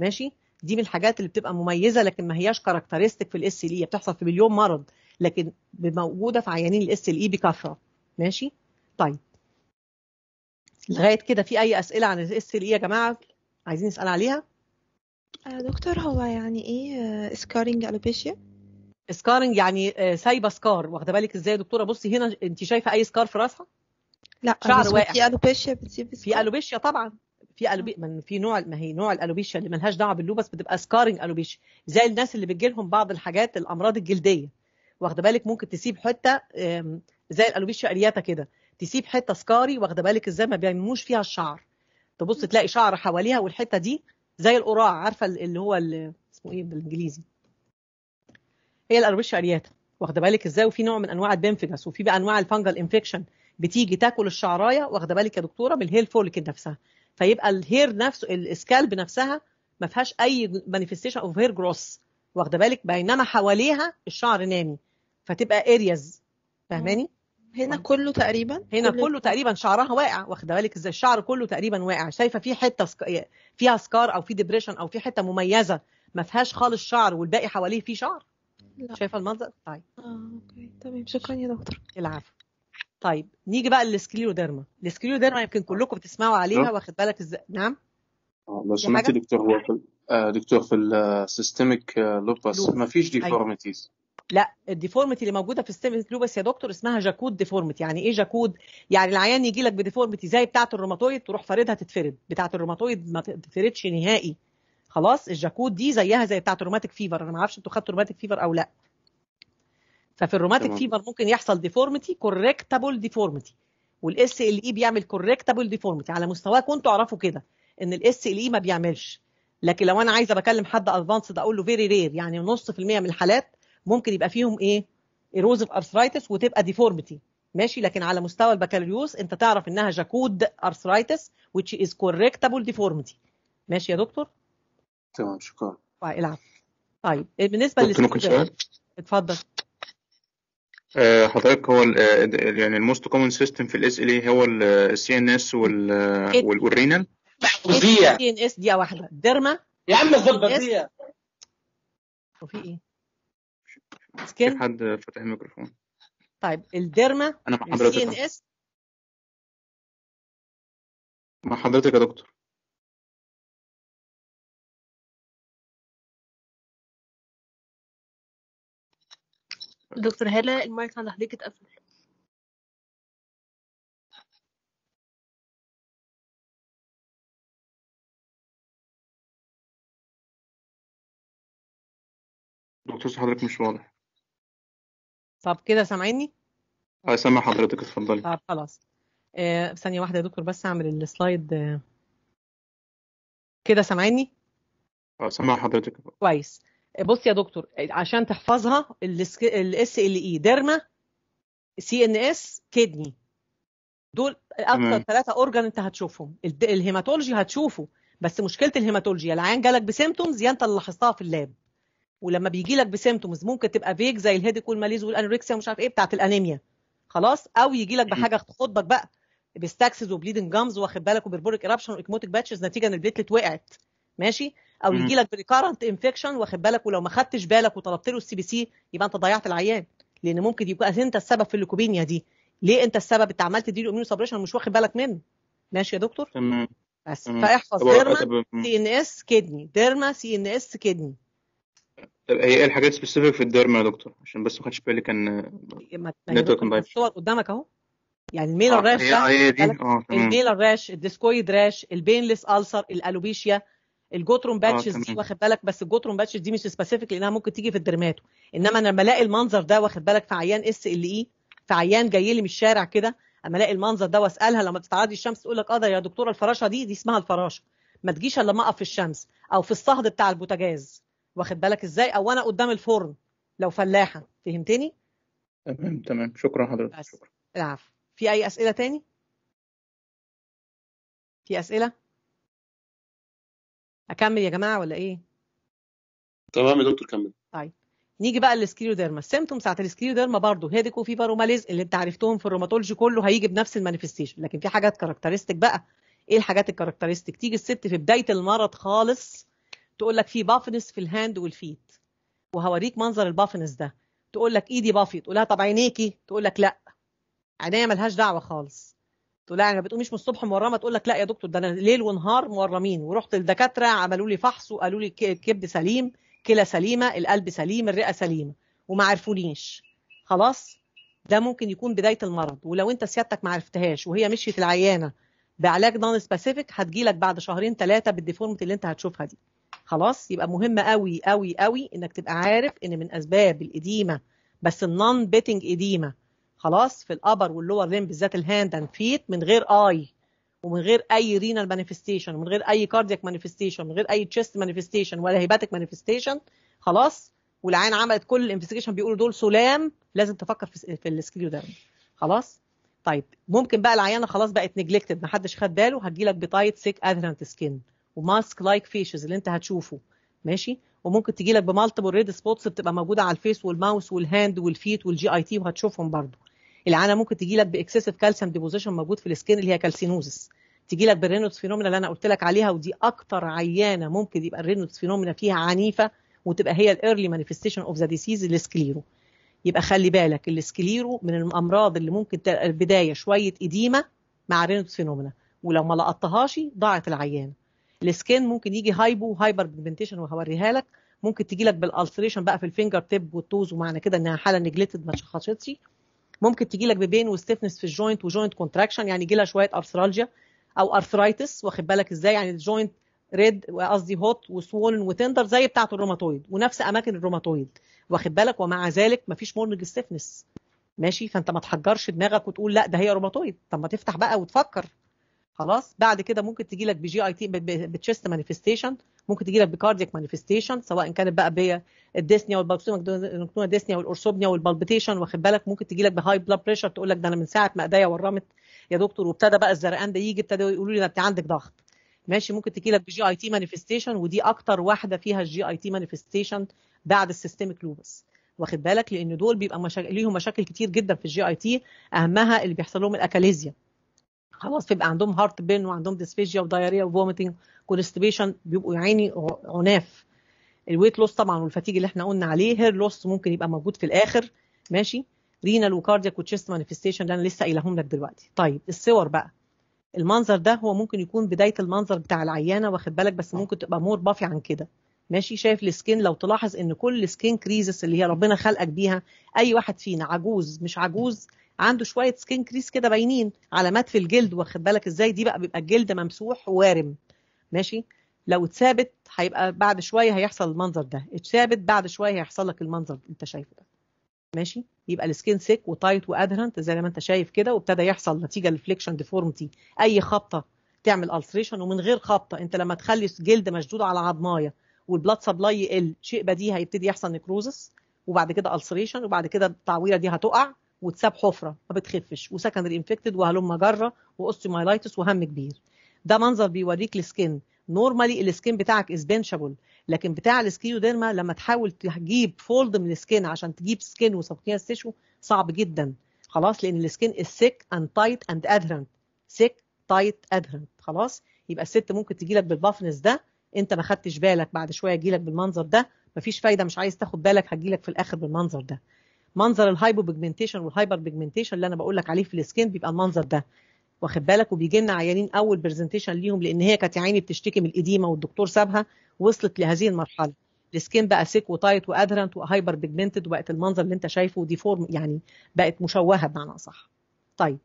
ماشي دي من الحاجات اللي بتبقى مميزه لكن ما هياش كاركترستيك في الاس ال اي e. بتحصل في مليون مرض لكن موجوده في عيانين الاس ال اي e بكثره ماشي طيب لغايه كده في اي اسئله عن الاس ال اي e يا جماعه عايزين نسال عليها آه، دكتور هو يعني ايه سكارينج آه، الوبيشيا سكارنج يعني آه، سايبه سكار واخده بالك ازاي يا دكتوره بصي هنا انت شايفه اي سكار في راسها لا شعر واقع في الوبيشيا بتسيب سكار. في الوبيشيا طبعا في ألوبي... آه. من في نوع ما هي نوع الالوبيشيا اللي ملهاش دعوه باللوبس بتبقى سكارنج الوبيشيا زي الناس اللي بتجي لهم بعض الحاجات الامراض الجلديه واخده بالك ممكن تسيب حته زي الالوبيشيا الياتا كده تسيب حته سكاري واخده بالك ازاي ما بيعملوش فيها الشعر تبص تلاقي شعر حواليها والحته دي زي القراع عارفه اللي هو اللي اسمه ايه بالانجليزي هي الاروشيا أرياتا واخده بالك ازاي وفي نوع من انواع البنفجس وفي بقى انواع الفانجل انفكشن بتيجي تاكل الشعرايه واخده بالك يا دكتوره من الهير فوليك نفسها فيبقى الهير نفسه السكالب نفسها ما فيهاش اي مانيفستيشن اوف هير جروس واخده بالك بينما حواليها الشعر نامي فتبقى ارياز فاهماني هنا كله تقريبا هنا كله, كله تقريبا شعرها واقع واخده بالك ازاي الشعر كله تقريبا واقع شايفه في حته سك... فيها سكار او في ديبريشن او في حته مميزه ما فيهاش خالص شعر والباقي حواليه فيه شعر شايفه المنظر طيب اه اوكي تمام شكرا يا دكتور العفو طيب نيجي بقى للسكليوديرما السكليوديرما يمكن كلكم بتسمعوا عليها نعم. واخد بالك ازاي نعم لو آه، سمعت دكتور هو في آه، دكتور في السيستميك لوبس آه، ما فيش ديفورميتيز أيوة. لا الديفورميتي اللي موجوده في السيستميك لوبس يا دكتور اسمها جاكود ديفورميتي يعني ايه جاكود يعني العيان يجي لك بديفورميتي زي بتاعه الروماتويد تروح فاردها تتفرد بتاعه الروماتويد ما تتفردش نهائي خلاص الجاكوت دي زيها زي بتاعه الروماتيك فيفر انا ما اعرفش انتوا خدتوا روماتيك فيفر او لا ففي الروماتيك فيفر ممكن يحصل ديفورميتي كوركتابل ديفورميتي والاس ال اي بيعمل كوركتابل ديفورميتي على مستواك وانتوا اعرفوا كده ان الاس ال اي ما بيعملش لكن لو انا عايزه بكلم حد ادفانسد اقول له فيري رير يعني نص في المية من الحالات ممكن يبقى فيهم ايه ايروزف ارثرايتس وتبقى ديفورميتي ماشي لكن على مستوى البكالوريوس انت تعرف انها جاكود ارثرايتس which is correctable deformity ماشي يا دكتور تمام شكرا آه، العب طيب بالنسبه لل ممكن سؤال؟ اتفضل آه، حضرتك هو آه، يعني الموست كومن سيستم في الاس ال اي هو السي ان اس والرينال بغبوزيه سي ان اس دي واحده ديرما يا عم البغبوزيه وفي ايه؟ سكين في حد فتح الميكروفون طيب الديرما انا مع حضرتك السي ان اس مع حضرتك يا دكتور دكتور هالة المايك عند حضرتك اتقفل دكتور حضرتك مش واضح طب كده سامعيني؟ اه سامع حضرتك اتفضلي طب خلاص آه ثانية واحدة يا دكتور بس اعمل السلايد آه. كده سامعيني؟ اه سامع حضرتك كويس بص يا دكتور عشان تحفظها الاس ال اي ديرما سي ان اس كدني دول اكثر ثلاثه اورجان انت هتشوفهم الهيماتولوجي هتشوفه بس مشكله الهيماتولوجي العيان جالك بسيمتومز يا انت اللي لاحظتها في اللاب ولما بيجي لك بسيمتومز ممكن تبقى فيج زي الهيدك والماليز والانوريكسيا ومش عارف ايه بتاعت الانيميا خلاص او يجي لك بحاجه تخضبك بقى بستاكسز وبليدنج جامز واخد بالك وبربوريك ايرابشن واكموتيك باتشز نتيجه ان البليتلت وقعت ماشي او يجي لك ريكارنت انفكشن واخد بالك ولو ما خدتش بالك وطلبت له السي بي سي يبقى انت ضيعت العيان لان ممكن يبقى انت السبب في الليكوبينيا دي ليه انت السبب انت عمال دي الاميون سبريشن ومش واخد بالك منه ماشي يا دكتور تمام بس مم. فاحفظ ديرما سي ان اس كدني ديرما سي ان اس كدني طب هي ايه الحاجات سبيسيفيك في الديرما يا دكتور عشان بس ما خدش بالي كان نتورك الصور قدامك اهو يعني الميل الراش آه، ده آه، الميل الراش الديسكويد راش البينلس السر الالوبيشيا الجوتروم آه، باتشز دي واخد بالك بس الجوتروم باتشز دي مش سبيسيفيك لانها ممكن تيجي في الدرماتو انما انا لما الاقي المنظر ده واخد بالك في عيان اس ال اي في عيان جاي لي من الشارع كده اما الاقي المنظر ده واسالها لما بتتعرضي الشمس تقول لك اه ده يا دكتوره الفراشه دي دي اسمها الفراشه ما تجيش الا لما اقف في الشمس او في الصهد بتاع البوتاجاز واخد بالك ازاي او انا قدام الفرن لو فلاحه فهمتني تمام تمام شكرا حضرتك شكرا العفو في اي اسئله تاني في اسئله اكمل يا جماعه ولا ايه تمام يا دكتور كمل طيب نيجي بقى للسكليوديرما السيمتومز بتاعت السكليوديرما برضه هيدك وفيفر وماليز اللي انت عرفتهم في الروماتولوجي كله هيجي بنفس المانيفستيشن لكن في حاجات كاركترستيك بقى ايه الحاجات الكاركترستيك تيجي الست في بدايه المرض خالص تقول لك في بافنس في الهاند والفيت وهوريك منظر البافنس ده تقول لك ايدي بافي تقول لها طب عينيكي تقول لك لا عينيا ملهاش دعوه خالص تقول لا يعني ما مش من الصبح مورمه تقول لك لا يا دكتور ده انا ليل ونهار مورمين ورحت للدكاتره عملوا لي فحص وقالوا لي الكبد سليم كلى سليمه القلب سليم الرئه سليمه وما عرفونيش خلاص ده ممكن يكون بدايه المرض ولو انت سيادتك ما عرفتهاش وهي مشيت العيانه بعلاج نون سبيسيفيك هتجي لك بعد شهرين ثلاثه بالديفورمتي اللي انت هتشوفها دي خلاص يبقى مهم قوي قوي قوي انك تبقى عارف ان من اسباب الاديمه بس النون بيتنج اديمه خلاص في الابر واللور ريم بالذات الهاند اند فيت من غير اي ومن غير اي رينال مانيفستيشن ومن غير اي كاردياك مانيفستيشن ومن غير اي تشيست مانيفستيشن ولا هيباتيك مانيفستيشن خلاص والعين عملت كل الانفستيجيشن بيقولوا دول سلام لازم تفكر في في السكيو ده خلاص طيب ممكن بقى العيانه خلاص بقت نجلكتد محدش خد باله هتجي لك بتايت سيك اذرنت سكين وماسك لايك فيشز اللي انت هتشوفه ماشي وممكن تجي لك بمالتيبل ريد سبوتس بتبقى موجوده على الفيس والماوس والهاند والفيت والجي اي تي وهتشوفهم برضو العانه ممكن تجي لك باكسسيف كالسيوم ديبوزيشن موجود في السكين اللي هي كالسينوزس تجي لك بالرينوس فينومينا اللي انا قلت لك عليها ودي اكتر عيانه ممكن يبقى الرينوس فينومينا فيها عنيفه وتبقى هي الايرلي مانيفستيشن اوف ذا ديسيز السكليرو يبقى خلي بالك السكليرو من الامراض اللي ممكن البدايه شويه اديمه مع رينوتس فينومينا ولو ما لقطتهاش ضاعت العيانه السكين ممكن يجي هايبو هايبر بيجمنتيشن وهوريها لك ممكن تجي لك بالالسريشن بقى في الفينجر تيب والتوز ومعنى كده انها حاله نجلتد ما اتشخصتش ممكن تجي لك ببين وستيفنس في الجوينت وجوينت كونتراكشن يعني يجي لها شويه ارثرالجيا او ارثرايتس واخد بالك ازاي يعني الجوينت ريد قصدي هوت وسوولن وتندر زي بتاعه الروماتويد ونفس اماكن الروماتويد واخد بالك ومع ذلك مفيش مورنج ستيفنس ماشي فانت ما تحجرش دماغك وتقول لا ده هي روماتويد طب ما تفتح بقى وتفكر خلاص بعد كده ممكن تجي لك بجي اي تي بتشست مانيفستيشن ممكن تجي لك بكاردياك مانيفستيشن سواء كانت بقى بيا الديسنيا والبالبسوما ديسنيا والارثوبنيا والبالبيتيشن واخد بالك ممكن تجي لك بهاي بلاد بريشر تقول لك ده انا من ساعه ما ايديا ورمت يا دكتور وابتدى بقى الزرقان ده يجي ابتدى يقولوا لي ده انت عندك ضغط ماشي ممكن تجي لك بجي اي تي مانيفستيشن ودي اكتر واحده فيها الجي اي تي مانيفستيشن بعد السيستميك لوبس واخد بالك لان دول بيبقى مشاكل ليهم مشاكل كتير جدا في الجي اي تي اهمها اللي بيحصل لهم الاكاليزيا خلاص بيبقى عندهم هارت بين وعندهم ديسفيجيا ودايريا وفوميتنج كونستبيشن بيبقوا يا عيني عناف الويت لوس طبعا والفتيج اللي احنا قلنا عليه هير لوس ممكن يبقى موجود في الاخر ماشي رينال وكاردياك وتشيست مانيفستيشن اللي انا لسه قايلهم لك دلوقتي طيب الصور بقى المنظر ده هو ممكن يكون بدايه المنظر بتاع العيانه واخد بالك بس ممكن تبقى مور بافي عن كده ماشي شايف السكين لو تلاحظ ان كل سكين كريزس اللي هي ربنا خلقك بيها اي واحد فينا عجوز مش عجوز عنده شويه سكين كريس كده باينين علامات في الجلد واخد بالك ازاي دي بقى بيبقى الجلد ممسوح ووارم ماشي لو اتثابت هيبقى بعد شويه هيحصل المنظر ده اتثابت بعد شويه هيحصل لك المنظر اللي انت شايفه ده ماشي يبقى السكين سيك وتايت وادهرنت زي ما انت شايف كده وابتدى يحصل نتيجه للفليكشن ديفورمتي اي خبطه تعمل التريشن ومن غير خبطه انت لما تخلي الجلد مشدود على عضمايه والبلاد سبلاي يقل شيء بديهي هيبتدي يحصل نكروزس وبعد كده السريشن وبعد كده التعويره دي هتقع وتساب حفره ما بتخفش وسكندري انفكتد وهلم جره واوستيومايلايتس وهم كبير ده منظر بيوريك السكن نورمالي السكين بتاعك از لكن بتاع السكيوديرما لما تحاول تجيب فولد من السكين عشان تجيب سكين وسبقيها تشو صعب جدا خلاص لان السكين از سيك اند تايت اند ادهرنت سيك تايت ادهرنت خلاص يبقى الست ممكن تجي لك بالبافنس ده انت ما خدتش بالك بعد شويه يجي لك بالمنظر ده مفيش فايده مش عايز تاخد بالك هتجي لك في الاخر بالمنظر ده منظر الهايبو بيجمنتيشن والهايبر بيجمنتيشن اللي انا بقول لك عليه في السكين بيبقى المنظر ده واخد بالك وبيجي لنا عيانين اول برزنتيشن ليهم لان هي كانت عيني بتشتكي من الاديمه والدكتور سابها وصلت لهذه المرحله السكين بقى سيك وتايت وادرنت وهايبر بيجمنتد وبقت المنظر اللي انت شايفه ديفورم يعني بقت مشوهه بمعنى اصح طيب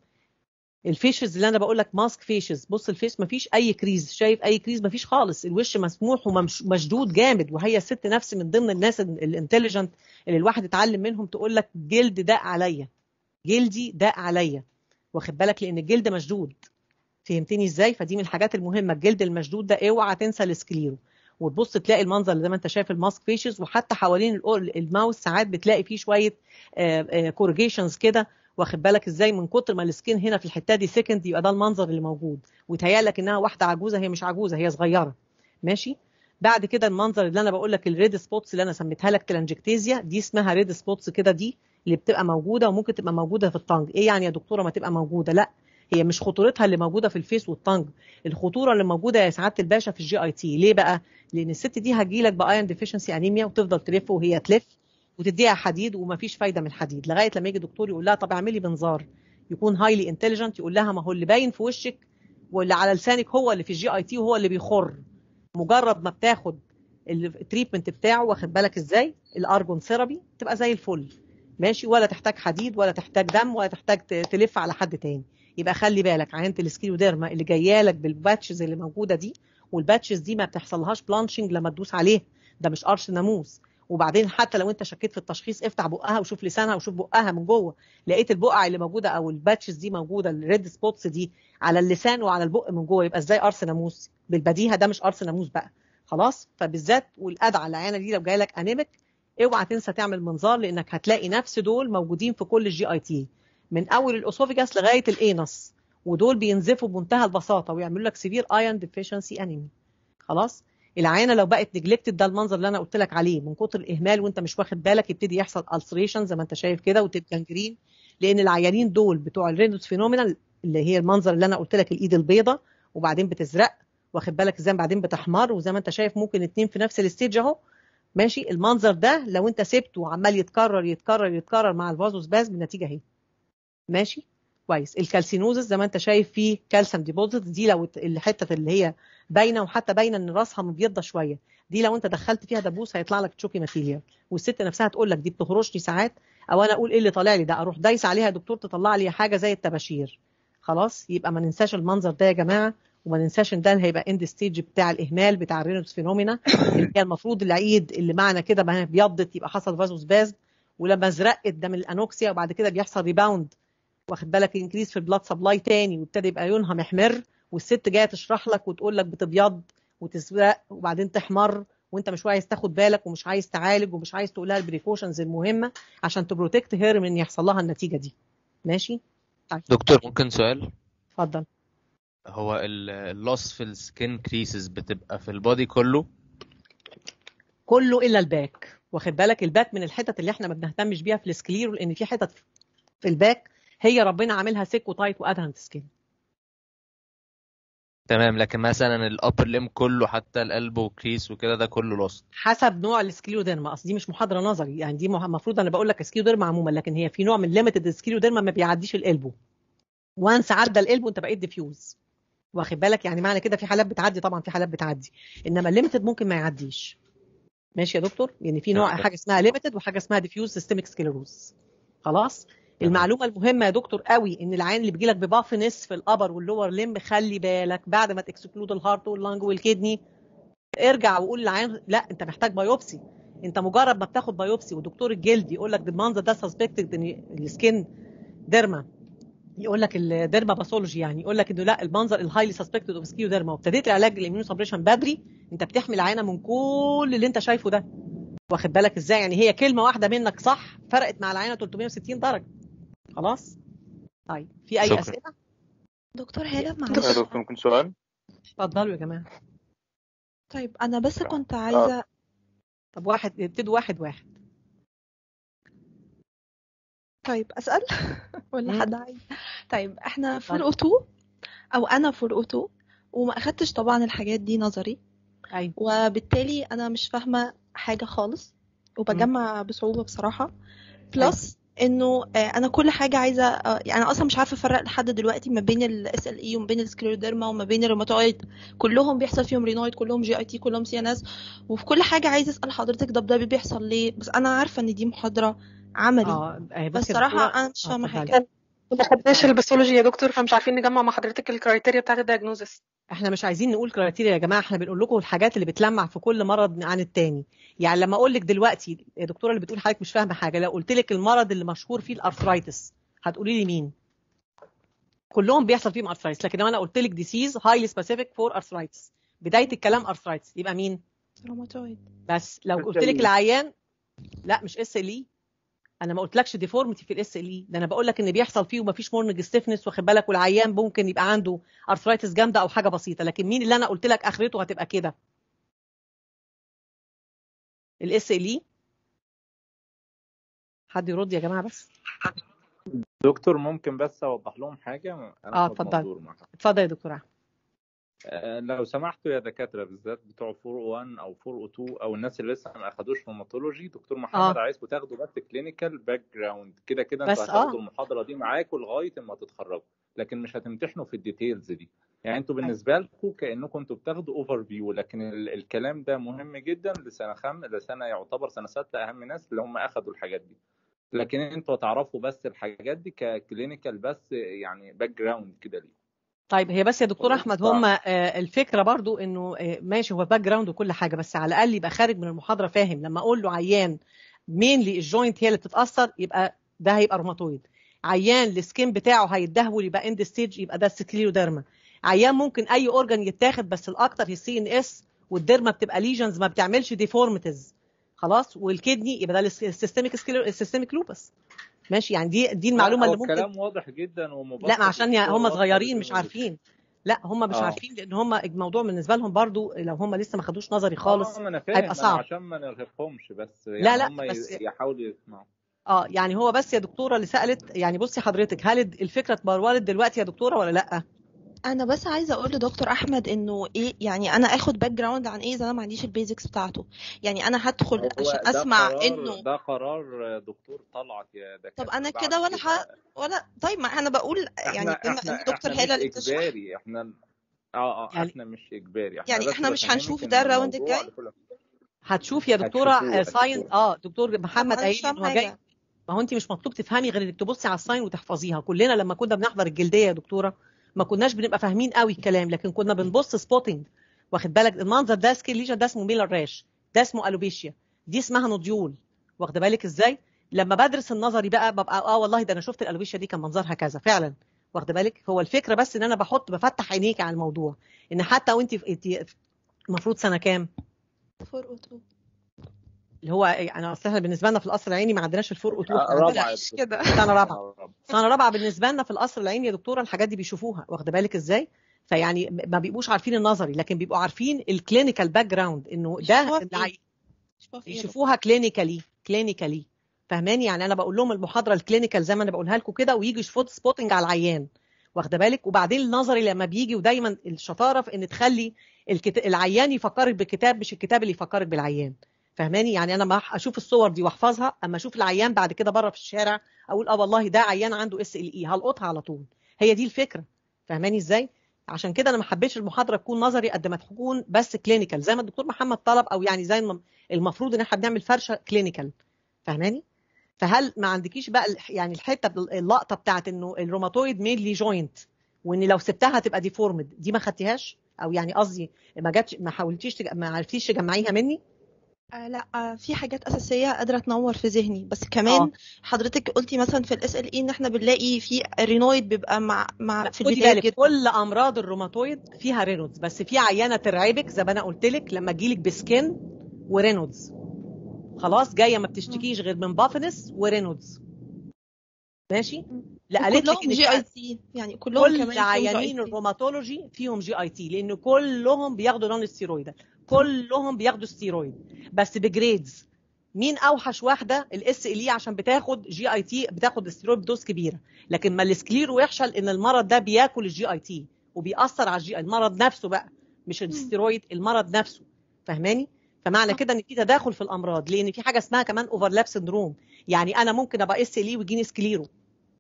الفيشز اللي انا بقول لك ماسك فيشز بص الفيش ما فيش اي كريز شايف اي كريز ما فيش خالص الوش مسموح ومشدود جامد وهي الست نفس من ضمن الناس الانتليجنت اللي الواحد اتعلم منهم تقول لك جلد ده عليا جلدي ده عليا واخد بالك لان الجلد مشدود فهمتني ازاي فدي من الحاجات المهمه الجلد المشدود ده اوعى تنسى السكليرو وتبص تلاقي المنظر زي ما انت شايف الماسك فيشز وحتى حوالين الماوس ساعات بتلاقي فيه شويه كورجيشنز آه، آه، كده واخد بالك ازاي من كتر ما السكين هنا في الحته دي سكند يبقى ده المنظر اللي موجود وتهيألك انها واحده عجوزه هي مش عجوزه هي صغيره ماشي بعد كده المنظر اللي انا بقول لك الريد سبوتس اللي انا سميتها لك تلانجكتيزيا دي اسمها ريد سبوتس كده دي اللي بتبقى موجوده وممكن تبقى موجوده في الطنج ايه يعني يا دكتوره ما تبقى موجوده لا هي مش خطورتها اللي موجوده في الفيس والطنج الخطوره اللي موجوده يا سعاده الباشا في الجي اي تي ليه بقى لان الست دي هتجي لك ديفيشنسي انيميا وتفضل تلف وهي تلف وتديها حديد ومفيش فايده من الحديد لغايه لما يجي دكتور يقول لها طب اعملي بنظار يكون هايلي انتليجنت يقول لها ما هو اللي باين في وشك واللي على لسانك هو اللي في الجي اي تي وهو اللي بيخر مجرد ما بتاخد التريتمنت بتاعه واخد بالك ازاي الارجون ثيرابي تبقى زي الفل ماشي ولا تحتاج حديد ولا تحتاج دم ولا تحتاج تلف على حد تاني يبقى خلي بالك عينه السكيلوديرما اللي جايه لك بالباتشز اللي موجوده دي والباتشز دي ما بتحصلهاش بلانشنج لما تدوس عليها ده مش قرش ناموس وبعدين حتى لو انت شكيت في التشخيص افتح بقها وشوف لسانها وشوف بقها من جوه لقيت البقع اللي موجوده او الباتشز دي موجوده الريد سبوتس دي على اللسان وعلى البق من جوه يبقى ازاي قرص ناموس بالبديهه ده مش قرص ناموس بقى خلاص فبالذات والادعى العيانه دي لو جاي لك انيميك اوعى تنسى تعمل منظار لانك هتلاقي نفس دول موجودين في كل الجي اي تي من اول الاسوفيجاس لغايه الانس ودول بينزفوا بمنتهى البساطه ويعملوا لك سيفير ايون ديفيشنسي انيمي خلاص العيانه لو بقت نجلكتد ده المنظر اللي انا قلت لك عليه من كتر الاهمال وانت مش واخد بالك يبتدي يحصل السريشن زي ما انت شايف كده وتبقى جرين لان العيانين دول بتوع الرينوس فينومينال اللي هي المنظر اللي انا قلت لك الايد البيضه وبعدين بتزرق واخد بالك ازاي بعدين بتحمر وزي ما انت شايف ممكن اتنين في نفس الستيج اهو ماشي المنظر ده لو انت سبته وعمال يتكرر يتكرر يتكرر مع الفازوس باز بالنتيجه اهي ماشي كويس الكالسينوزس زي ما انت شايف فيه كالسيوم ديبوزيت دي لو الحته اللي هي باينه وحتى باينه ان راسها مبيضه شويه دي لو انت دخلت فيها دبوس هيطلع لك تشوكي ماتيريال والست نفسها تقول لك دي بتهرشني ساعات او انا اقول ايه اللي طالع لي ده اروح دايس عليها يا دكتور تطلع لي حاجه زي التباشير خلاص يبقى ما ننساش المنظر ده يا جماعه وما ننساش ان ده هيبقى اند ستيج بتاع الاهمال بتاع الرينوس فينومينا اللي هي المفروض العيد اللي معنى كده ما بيضت يبقى حصل فازوس باز ولما زرقت ده من الانوكسيا وبعد كده بيحصل ريباوند واخد بالك انكريز في البلاد سبلاي تاني وابتدى يبقى لونها محمر والست جايه تشرح لك وتقول لك بتبيض وتزرق وبعدين تحمر وانت مش عايز تاخد بالك ومش عايز تعالج ومش عايز تقول لها البريكوشنز المهمه عشان تبروتكت هير من يحصل لها النتيجه دي ماشي طيب. دكتور ممكن سؤال اتفضل هو اللوس في السكين كريسز بتبقى في البادي كله كله الا الباك واخد بالك الباك من الحتت اللي احنا ما بنهتمش بيها في السكلير لان في حتت في الباك هي ربنا عاملها سيك وتايت وادهنت سكين تمام لكن مثلا الابر ليم كله حتى القلب والكيس وكده ده كله لوست حسب نوع السكليوديرما اصل دي مش محاضره نظري يعني دي المفروض انا بقول لك سكليوديرما عموما لكن هي في نوع من ليميتد سكليوديرما ما بيعديش القلب وانس عدى القلب انت بقيت ديفيوز واخد بالك يعني معنى كده في حالات بتعدي طبعا في حالات بتعدي انما الليمتد ممكن ما يعديش ماشي يا دكتور يعني في نوع حاجه اسمها ليمتد وحاجه اسمها ديفيوز سيستميك سكليروز خلاص يعني. المعلومه المهمه يا دكتور قوي ان العين اللي بيجي لك ببافنس في الابر واللور لم خلي بالك بعد ما تكسكلود الهارت واللنج والكدني ارجع وقول للعين لا انت محتاج بايوبسي انت مجرد ما بتاخد بايوبسي ودكتور الجلد يقول لك المنظر ده سسبكتد السكين ديرما يقول لك الديرما باثولوجي يعني يقول لك انه لا المنظر الهايلي سسبكتد اوف سكيو ديرما وابتديت العلاج الاميون سبريشن بدري انت بتحمي العينه من كل اللي انت شايفه ده واخد بالك ازاي يعني هي كلمه واحده منك صح فرقت مع العينه 360 درجه خلاص طيب في اي شكرا. اسئله دكتور هلا معلش دكتور ممكن سؤال اتفضلوا يا جماعه طيب انا بس كنت عايزه آه. طب واحد ابتدوا واحد واحد طيب اسال *laughs* ولا حد عايز طيب احنا في الاوتو او انا في الاوتو وما اخدتش طبعا الحاجات دي نظري أيوة. وبالتالي انا مش فاهمه حاجه خالص وبجمع بصعوبه بصراحه أيوه. بلس انه آه، انا كل حاجه عايزه آه، يعني انا اصلا مش عارفه افرق لحد دلوقتي ما بين الاس ال اي e وما بين السكليروديرما وما بين الروماتويد كلهم بيحصل فيهم رينويد كلهم جي اي تي كلهم سي ان اس وفي كل حاجه عايزه اسال حضرتك ده ده بيحصل ليه بس انا عارفه ان دي محاضره عملي آه، بس صراحه انا مش فاهمه حاجه ما خدناش الباثولوجي يا دكتور فمش عارفين نجمع مع حضرتك الكرايتيريا بتاعت الدايجنوزس احنا مش عايزين نقول كرايتيريا يا جماعه احنا بنقول لكم الحاجات اللي بتلمع في كل مرض عن التاني يعني لما اقول لك دلوقتي يا دكتوره اللي بتقول حضرتك مش فاهمه حاجه لو قلت لك المرض اللي مشهور فيه الارثرايتس هتقولي لي مين كلهم بيحصل فيهم ارثرايتس لكن لو انا قلت لك ديسيز هايلي سبيسيفيك فور ارثرايتس بدايه الكلام ارثرايتس يبقى مين روماتويد بس لو قلت لك العيان لا مش اس ال انا ما قلتلكش ديفورميتي في الاس ال اي e. ده انا بقول لك ان بيحصل فيه ومفيش مورنج ستيفنس واخد بالك والعيان ممكن يبقى عنده ارثرايتس جامده او حاجه بسيطه لكن مين اللي انا قلت لك اخرته هتبقى كده الاس ال اي e. حد يرد يا جماعه بس دكتور ممكن بس اوضح لهم حاجه اه اتفضل اتفضل يا دكتور احمد آه، لو سمحتوا يا دكاتره بالذات بتوع 401 او 402 او الناس اللي لسه ما اخدوش روماتولوجي دكتور محمد آه. عايزكم تاخدوا بس كلينيكال باك جراوند كده كده انتوا آه. هتاخدوا آه. المحاضره دي معاكم لغايه اما تتخرجوا لكن مش هتمتحنوا في الديتيلز دي يعني انتوا أيوة. بالنسبه لكم كانكم انتوا بتاخدوا اوفر فيو لكن ال الكلام ده مهم جدا لسنه خام لسنه يعتبر سنه سته اهم ناس اللي هم اخدوا الحاجات دي لكن انتوا هتعرفوا بس الحاجات دي ككلينيكال بس يعني باك جراوند كده ليه طيب هي بس يا دكتور احمد هم آه، الفكره برضو انه آه، ماشي هو باك جراوند وكل حاجه بس على الاقل يبقى خارج من المحاضره فاهم لما اقول له عيان مينلي الجوينت هي اللي بتتاثر يبقى ده هيبقى روماتويد عيان السكين بتاعه هيتدهول يبقى اند ستيج يبقى ده ستيليوديرما عيان ممكن اي اورجان يتاخد بس الاكتر هي سي ان اس والديرما بتبقى ليجنز ما بتعملش ديفورمتيز خلاص والكدني يبقى ده السيستميك سكيلو... السيستميك لوبس ماشي يعني دي دي المعلومه اللي ممكن الكلام واضح جدا ومبسط لا عشان يعني هم صغيرين مش عارفين لا هم مش آه. عارفين لان هم الموضوع بالنسبه لهم برضو لو هم لسه ما خدوش نظري آه، خالص آه هيبقى صعب عشان ما نرهقهمش بس يعني لا لا هم بس يحاولوا يسمعوا اه يعني هو بس يا دكتوره اللي سالت يعني بصي حضرتك هل الفكره اتبرولت دلوقتي يا دكتوره ولا لا؟ انا بس عايزه اقول لدكتور احمد انه ايه يعني انا اخد باك جراوند عن ايه اذا انا ما عنديش البيزكس بتاعته يعني انا هدخل عشان اسمع انه ده قرار دكتور طلعت يا دكتور طب انا كده ولا ح... ولا طيب ما انا بقول يعني احنا, احنا دكتور هاله اللي بتشرح اجباري احنا اه اه يعني... احنا مش اجباري احنا يعني احنا مش هنشوف ده الراوند الجاي هتشوف يا دكتوره ساينس اه دكتور محمد قايل هو جاي ما هو انت مش مطلوب تفهمي غير انك تبصي على الساين وتحفظيها كلنا لما كنا بنحضر الجلديه يا دكتوره ما كناش بنبقى فاهمين قوي الكلام لكن كنا بنبص سبوتنج واخد بالك المنظر ده سكيل ليجن ده اسمه ميلر راش ده اسمه الوبيشيا دي اسمها نوديول واخده بالك ازاي لما بدرس النظري بقى ببقى اه والله ده انا شفت الالوبيشيا دي كان منظرها كذا فعلا واخده بالك هو الفكره بس ان انا بحط بفتح عينيك على الموضوع ان حتى وانت المفروض سنه كام 402 اللي هو يعني اصل احنا بالنسبه لنا في القصر العيني ما عندناش الفرق طول آه، رابعه كده *laughs* سنه رابعه سنه رابعه بالنسبه لنا في القصر العيني يا دكتوره الحاجات دي بيشوفوها واخده بالك ازاي؟ فيعني ما بيبقوش عارفين النظري لكن بيبقوا عارفين الكلينيكال باك جراوند انه ده يشوفوها كلينيكالي كلينيكالي فهماني يعني انا بقول لهم المحاضره الكلينيكال زي ما انا بقولها لكم كده ويجي يشوفوا سبوتنج على العيان واخده بالك وبعدين النظري لما بيجي ودايما الشطاره في ان تخلي العيان يفكرك بالكتاب مش الكتاب اللي يفكرك بالعيان فهماني يعني انا ما اشوف الصور دي واحفظها اما اشوف العيان بعد كده بره في الشارع اقول اه والله ده عيان عنده اس ال اي هلقطها على طول هي دي الفكره فهماني ازاي عشان كده انا ما حبيتش المحاضره تكون نظري قد ما تكون بس كلينيكال زي ما الدكتور محمد طلب او يعني زي المفروض ان احنا بنعمل فرشه كلينيكال فهماني فهل ما عندكيش بقى يعني الحته اللقطه بتاعت انه الروماتويد مينلي جوينت وان لو سبتها هتبقى ديفورمد دي ما خدتيهاش او يعني قصدي ما جاتش ما حاولتيش ما عرفتيش تجمعيها مني آه، لا آه، في حاجات اساسيه قادره تنور في ذهني بس كمان أوه. حضرتك قلتي مثلا في الاس ال اي e ان احنا بنلاقي في رينويد بيبقى مع مع في البدايه جدا. كل امراض الروماتويد فيها رينودز بس في عيانه ترعبك زي ما انا قلت لك لما لك بسكن ورينودز خلاص جايه ما بتشتكيش غير من بافنس ورينودز ماشي لا قالت لك جي اي تي يعني كلهم كل كمان عيانين الروماتولوجي فيهم جي اي تي لان كلهم بياخدوا نون ستيرويدال كلهم بياخدوا ستيرويد بس بجريدز مين اوحش واحده الاس ال e عشان بتاخد جي اي تي بتاخد ستيرويد دوز كبيره لكن ما السكلير وحشه لان المرض ده بياكل الجي اي تي وبيأثر على الجي المرض نفسه بقى مش الستيرويد المرض نفسه فاهماني فمعنى كده ان في تداخل في الامراض لان في حاجه اسمها كمان اوفرلاب سندروم يعني انا ممكن ابقى اس ال e ويجيني سكليرو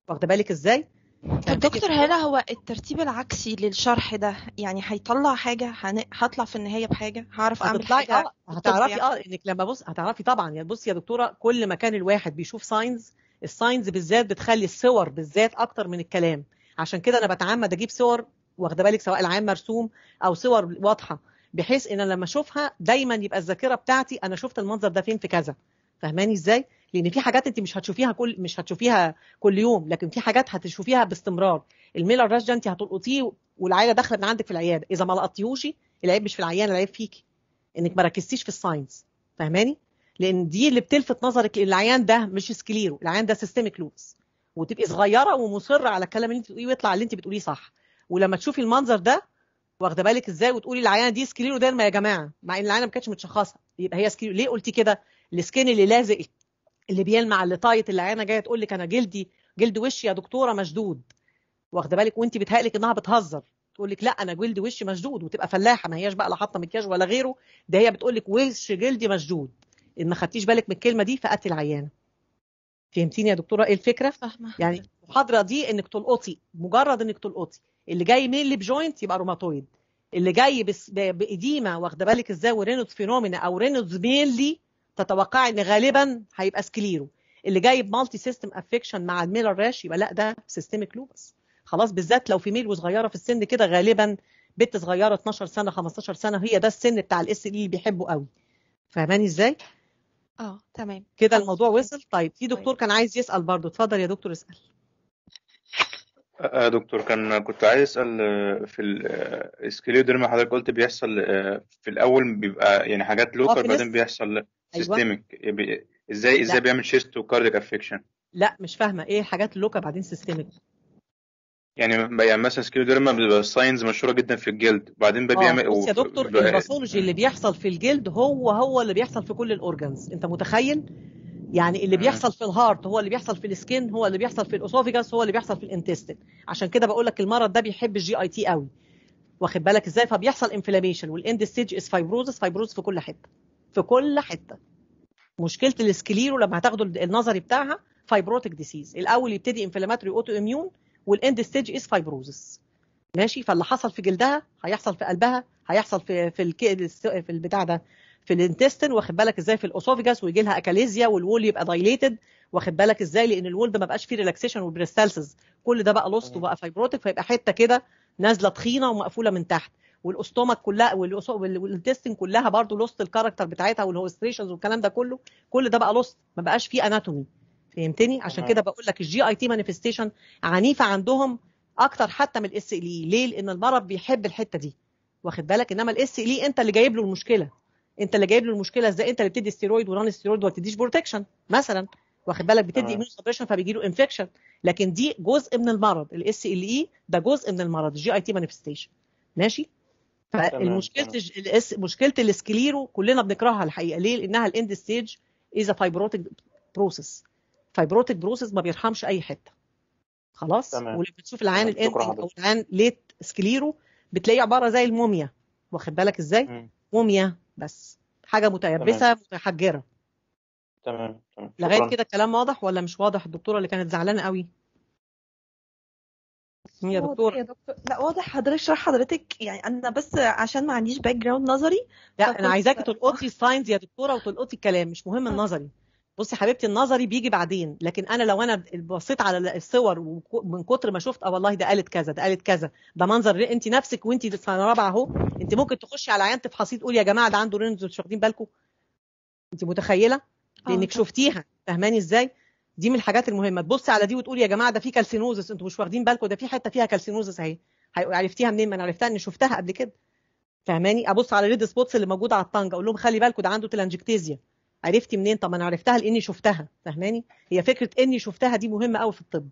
واخده بالك ازاي يعني طب دكتور هلا هو الترتيب العكسي للشرح ده يعني هيطلع حاجه هطلع في النهايه بحاجه هعرف اعمل حاجه آه. هتعرفي اه انك لما بص هتعرفي طبعا يعني بصي يا دكتوره كل ما كان الواحد بيشوف ساينز الساينز بالذات بتخلي الصور بالذات اكتر من الكلام عشان كده انا بتعمد اجيب صور واخده بالك سواء العام مرسوم او صور واضحه بحيث ان انا لما اشوفها دايما يبقى الذاكره بتاعتي انا شفت المنظر ده فين في كذا فاهماني ازاي لان يعني في حاجات انت مش هتشوفيها كل مش هتشوفيها كل يوم لكن في حاجات هتشوفيها باستمرار الميلر راش ده انت هتلقطيه والعيله داخله من عندك في العياده اذا ما لقطتيهوش العيب مش في العيان العيب فيكي انك ما ركزتيش في الساينس فاهماني لان دي اللي بتلفت نظرك العيان ده مش سكليرو العيان ده سيستميك لوبس وتبقي صغيره ومصره على الكلام اللي انت بتقوليه ويطلع اللي انت بتقوليه صح ولما تشوفي المنظر ده واخده بالك ازاي وتقولي العيانه دي سكليرو ديرما يا جماعه مع ان العيانه ما كانتش متشخصه يبقى هي سكليرو ليه قلتي كده السكين اللي لازق اللي بيلمع اللي طايت اللي عينه جايه تقول لك انا جلدي جلد وشي يا دكتوره مشدود واخده بالك وانت بتهيألك انها بتهزر تقول لك لا انا جلد وشي مشدود وتبقى فلاحه ما هياش بقى لا حاطه مكياج ولا غيره ده هي بتقول لك وش جلدي مشدود ان ما خدتيش بالك من الكلمه دي فقتل العيانه فهمتيني يا دكتوره ايه الفكره فهمة. يعني المحاضره دي انك تلقطي مجرد انك تلقطي اللي جاي من اللي بجوينت يبقى روماتويد اللي جاي بايديما واخده بالك ازاي ورينوز فينومينا او رينوز مينلي تتوقع ان غالبا هيبقى سكليرو اللي جايب مالتي سيستم افكشن مع الميلر راش يبقى لا ده سيستميك لوبس خلاص بالذات لو في ميل وصغيره في السن كده غالبا بنت صغيره 12 سنه 15 سنه هي ده السن بتاع الاس e اللي بيحبه قوي فاهماني ازاي اه تمام كده الموضوع وصل طيب في طيب. دكتور كان عايز يسال برضه اتفضل يا دكتور اسال يا آه، آه، دكتور كان كنت عايز اسال آه، في الاسكليودرما حضرتك قلت بيحصل في الاول بيبقى يعني حاجات لوكال بعدين بيحصل سيستمك أيوة. إيه ازاي ازاي بيعمل شيست وكارديك افكشن لا مش فاهمه ايه حاجات لوكا بعدين سيستمك يعني يعني مثلا سكيلوديرما بيبقى ساينز مشهوره جدا في الجلد وبعدين بقى آه، بيعمل بص يا دكتور الباثولوجي اللي بيحصل في الجلد هو هو اللي بيحصل في كل الاورجنز انت متخيل يعني اللي بيحصل في الهارت هو اللي بيحصل في السكين هو اللي بيحصل في الاسوفيجاس هو اللي بيحصل في الانتستين عشان كده بقول لك المرض ده بيحب الجي اي تي قوي واخد بالك ازاي فبيحصل انفلاميشن والاند ستيج از فايبروزس فايبروز في كل حته في كل حته مشكله السكليرو لما هتاخدوا النظري بتاعها فايبروتيك ديسيز الاول يبتدي انفلاماتوري اوتو اميون والاند ستيج از فايبروزس ماشي فاللي حصل في جلدها هيحصل في قلبها هيحصل في في في البتاع ده في الانتستين واخد بالك ازاي في الاسوفيجاس ويجي لها اكاليزيا والوول يبقى دايليتد واخد بالك ازاي لان الوول ده ما بقاش فيه ريلاكسيشن والبريستالسز كل ده بقى لوست وبقى فايبروتيك فيبقى حته كده نازله تخينه ومقفوله من تحت والاستومك كلها والانتستين كلها برضو لوست الكاركتر بتاعتها والهوستريشنز والكلام ده كله كل ده بقى لوست ما بقاش فيه اناتومي فهمتني عشان آه. كده بقول لك الجي اي تي مانيفستيشن عنيفه عندهم اكتر حتى من الاس ال اي e. ليه لان المرض بيحب الحته دي واخد بالك انما الاس ال اي e انت اللي جايب له المشكله انت اللي جايب له المشكله ازاي انت اللي بتدي ستيرويد وران ستيرويد وما بتديش بروتكشن مثلا واخد بالك بتدي ايميون آه. سبريشن فبيجي له انفكشن لكن دي جزء من المرض الاس ال اي e ده جزء من المرض الجي اي تي مانيفستيشن ماشي فمشكله الاس مشكله السكليرو كلنا بنكرهها الحقيقه ليه؟ لانها الاند ستيج از فايبروتيك بروسيس فايبروتيك بروسيس ما بيرحمش اي حته خلاص تمام. ولما تشوف العين الاند او العين ليت سكليرو بتلاقيه عباره زي الموميا واخد بالك ازاي؟ موميا بس حاجه متيبسه متحجره تمام تمام لغايه كده الكلام واضح ولا مش واضح الدكتوره اللي كانت زعلانه قوي يا دكتور يا دكتور لا واضح حضرتك شرح حضرتك يعني انا بس عشان ما عنديش باك جراوند نظري لا انا عايزاكي آه. تلقطي الساينز يا دكتوره وتلقطي الكلام مش مهم آه. النظري بصي حبيبتي النظري بيجي بعدين لكن انا لو انا بصيت على الصور ومن كتر ما شفت اه والله ده قالت كذا ده قالت كذا ده منظر انت نفسك وانت سنه رابعه اهو انت ممكن تخشي على عيان تفحصيه تقولي يا جماعه ده عنده رينز مش واخدين بالكم انت متخيله آه، لانك شفتيها فاهماني ازاي دي من الحاجات المهمه تبص على دي وتقول يا جماعه ده في كالسينوزس انتوا مش واخدين بالكم ده في حته فيها كالسينوزس اهي عرفتيها منين ما انا عرفتها اني شفتها قبل كده فهماني ابص على الريد سبوتس اللي موجوده على الطنجه اقول لهم خلي بالكم ده عنده تلانجكتيزيا عرفتي منين طب انا عرفتها لاني شفتها فهماني هي فكره اني شفتها دي مهمه قوي في الطب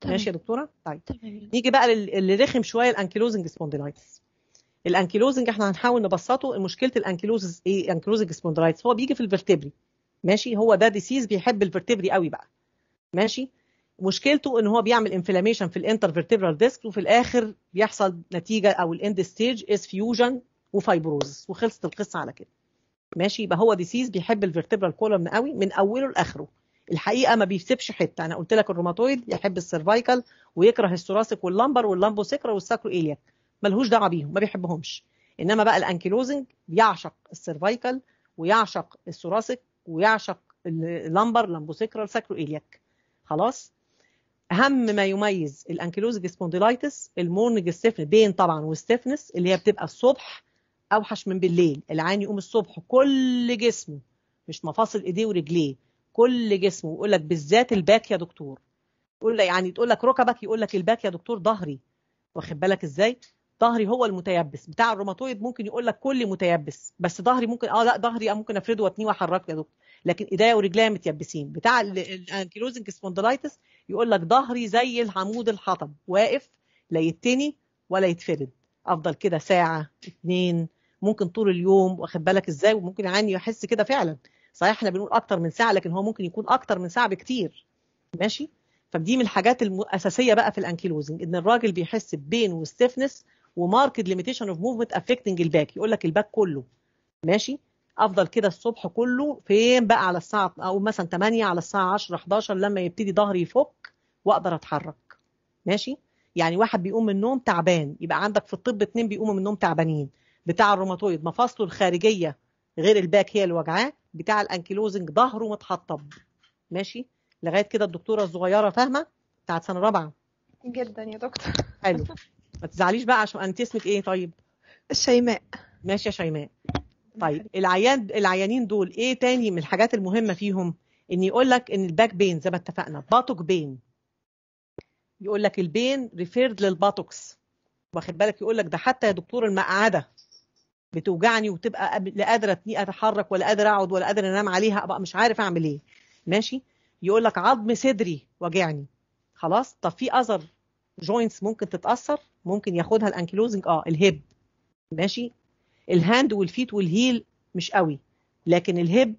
طيب. ماشي يا دكتوره طيب طيب نيجي بقى اللي رخم شويه الانكيلوزنج سبونديلايتس الانكيلوزنج احنا هنحاول نبسطه مشكله الانكيلوزز ايه انكيلوزنج سبونديلايتس هو بيجي في الفرتبري ماشي هو ده ديسيز بيحب الفرتبري قوي بقى ماشي مشكلته ان هو بيعمل انفلاميشن في الانتر فيرتبرال ديسك وفي الاخر بيحصل نتيجه او الاند ستيج از فيوجن وفايبروز وخلصت القصه على كده ماشي يبقى هو ديسيز بيحب الفيرتبرال كولوم قوي من اوله لاخره الحقيقه ما بيسيبش حته انا قلت لك الروماتويد يحب السيرفايكال ويكره الثوراسيك واللمبر سيكرا والساكرو ايليك ملهوش دعوه بيهم ما بيحبهمش انما بقى الانكيلوزنج يعشق السيرفايكال ويعشق الثوراسيك ويعشق اللمبر لامبوسيكرال ساكرو إلياك خلاص اهم ما يميز الانكيلوزنج سبونديلايتس المورنج ستيفن بين طبعا والستيفنس اللي هي بتبقى الصبح اوحش من بالليل العين يقوم الصبح كل جسمه مش مفاصل ايديه ورجليه كل جسمه ويقول لك بالذات الباك يا دكتور يقول لك يعني تقول لك ركبك يقول لك الباك يا دكتور ظهري واخد بالك ازاي ظهري هو المتيبس بتاع الروماتويد ممكن يقول لك كل متيبس بس ظهري ممكن اه لا ظهري ممكن افرده واتنيه واحركه يا دكتور لكن ايديا ورجليا متيبسين بتاع الانكيلوزنج سبوندلايتس يقول لك ظهري زي العمود الحطب واقف لا يتني ولا يتفرد افضل كده ساعه اتنين ممكن طول اليوم واخد بالك ازاي وممكن يعني يحس كده فعلا صحيح احنا بنقول اكتر من ساعه لكن هو ممكن يكون اكتر من ساعه بكتير ماشي فدي من الحاجات الاساسيه بقى في الانكيلوزنج ان الراجل بيحس ببين وستيفنس وماركد ليميتيشن اوف موفمنت افكتنج الباك يقول لك الباك كله ماشي افضل كده الصبح كله فين بقى على الساعه او مثلا 8 على الساعه 10 11 لما يبتدي ظهري يفك واقدر اتحرك ماشي يعني واحد بيقوم من النوم تعبان يبقى عندك في الطب اتنين بيقوموا من النوم تعبانين بتاع الروماتويد مفاصله الخارجيه غير الباك هي اللي وجعاه بتاع الانكيلوزنج ظهره متحطب ماشي لغايه كده الدكتوره الصغيره فاهمه بتاعت سنه رابعه جدا يا دكتور حلو *laughs* ما تزعليش بقى عشان انت اسمك ايه طيب الشيماء ماشي يا شيماء طيب العيان العيانين دول ايه تاني من الحاجات المهمه فيهم ان يقول لك ان الباك بين زي ما اتفقنا باتوك بين يقول لك البين ريفيرد للباتوكس واخد بالك يقول لك ده حتى يا دكتور المقعده بتوجعني وتبقى لا قادره اتحرك ولا قادره اقعد ولا قادره انام عليها ابقى مش عارف اعمل ايه ماشي يقول لك عظم صدري وجعني خلاص طب في اذر جوينتس ممكن تتاثر ممكن ياخدها الانكلوزنج اه الهيب ماشي الهاند والفيت والهيل مش قوي لكن الهيب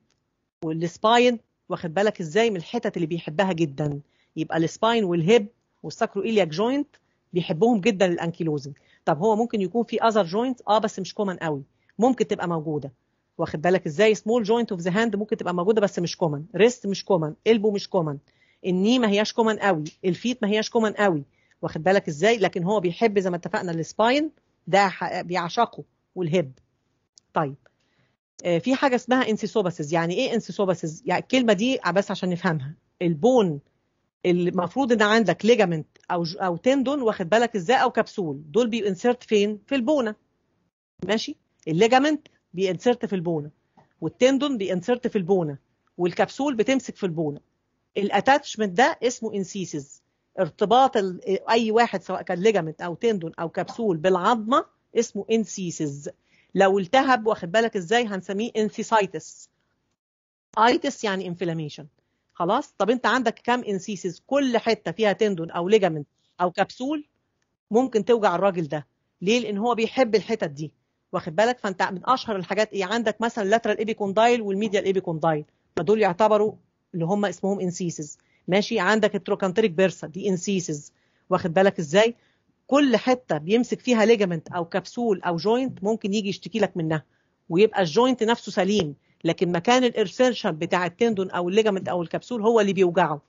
والسباين واخد بالك ازاي من الحتت اللي بيحبها جدا يبقى السباين والهيب والساكرو ايلياك جوينت بيحبهم جدا الانكيلوزنج طب هو ممكن يكون في اذر جوينت اه بس مش كومن قوي ممكن تبقى موجوده واخد بالك ازاي سمول جوينت اوف ذا هاند ممكن تبقى موجوده بس مش كومن ريست مش كومن البو مش كومن الني ما هياش كومن قوي الفيت ما هياش كومن قوي واخد بالك ازاي لكن هو بيحب زي ما اتفقنا السباين ده بيعشقه والهب طيب آه، في حاجه اسمها انسيسوباسيس يعني ايه انسيسوباسيس يعني الكلمه دي بس عشان نفهمها البون المفروض ان عندك ليجامنت او او تندون واخد بالك ازاي او كبسول دول بينسرت فين في البونه ماشي الليجامنت بينسرت في البونه والتندون بينسرت في البونه والكبسول بتمسك في البونه الاتاتشمنت ده اسمه انسيسز ارتباط اي واحد سواء كان ليجامنت او تندون او كبسول بالعظمه اسمه انسيسز لو التهب واخد بالك ازاي هنسميه انسيسايتس ايتس يعني انفلاميشن خلاص طب انت عندك كام انسيسز كل حته فيها تندون او ليجامنت او كبسول ممكن توجع الراجل ده ليه لان هو بيحب الحتت دي واخد بالك فانت من اشهر الحاجات ايه عندك مثلا اللاترال ايبيكوندايل والميديال ايبيكوندايل فدول يعتبروا اللي هم اسمهم انسيسز ماشي عندك التروكانتريك بيرسا دي انسيسز واخد بالك ازاي كل حته بيمسك فيها ليجامنت او كبسول او جوينت ممكن يجي يشتكي لك منها ويبقى الجوينت نفسه سليم لكن مكان الارسيرشن بتاع التندون او الليجامنت او الكبسول هو اللي بيوجعه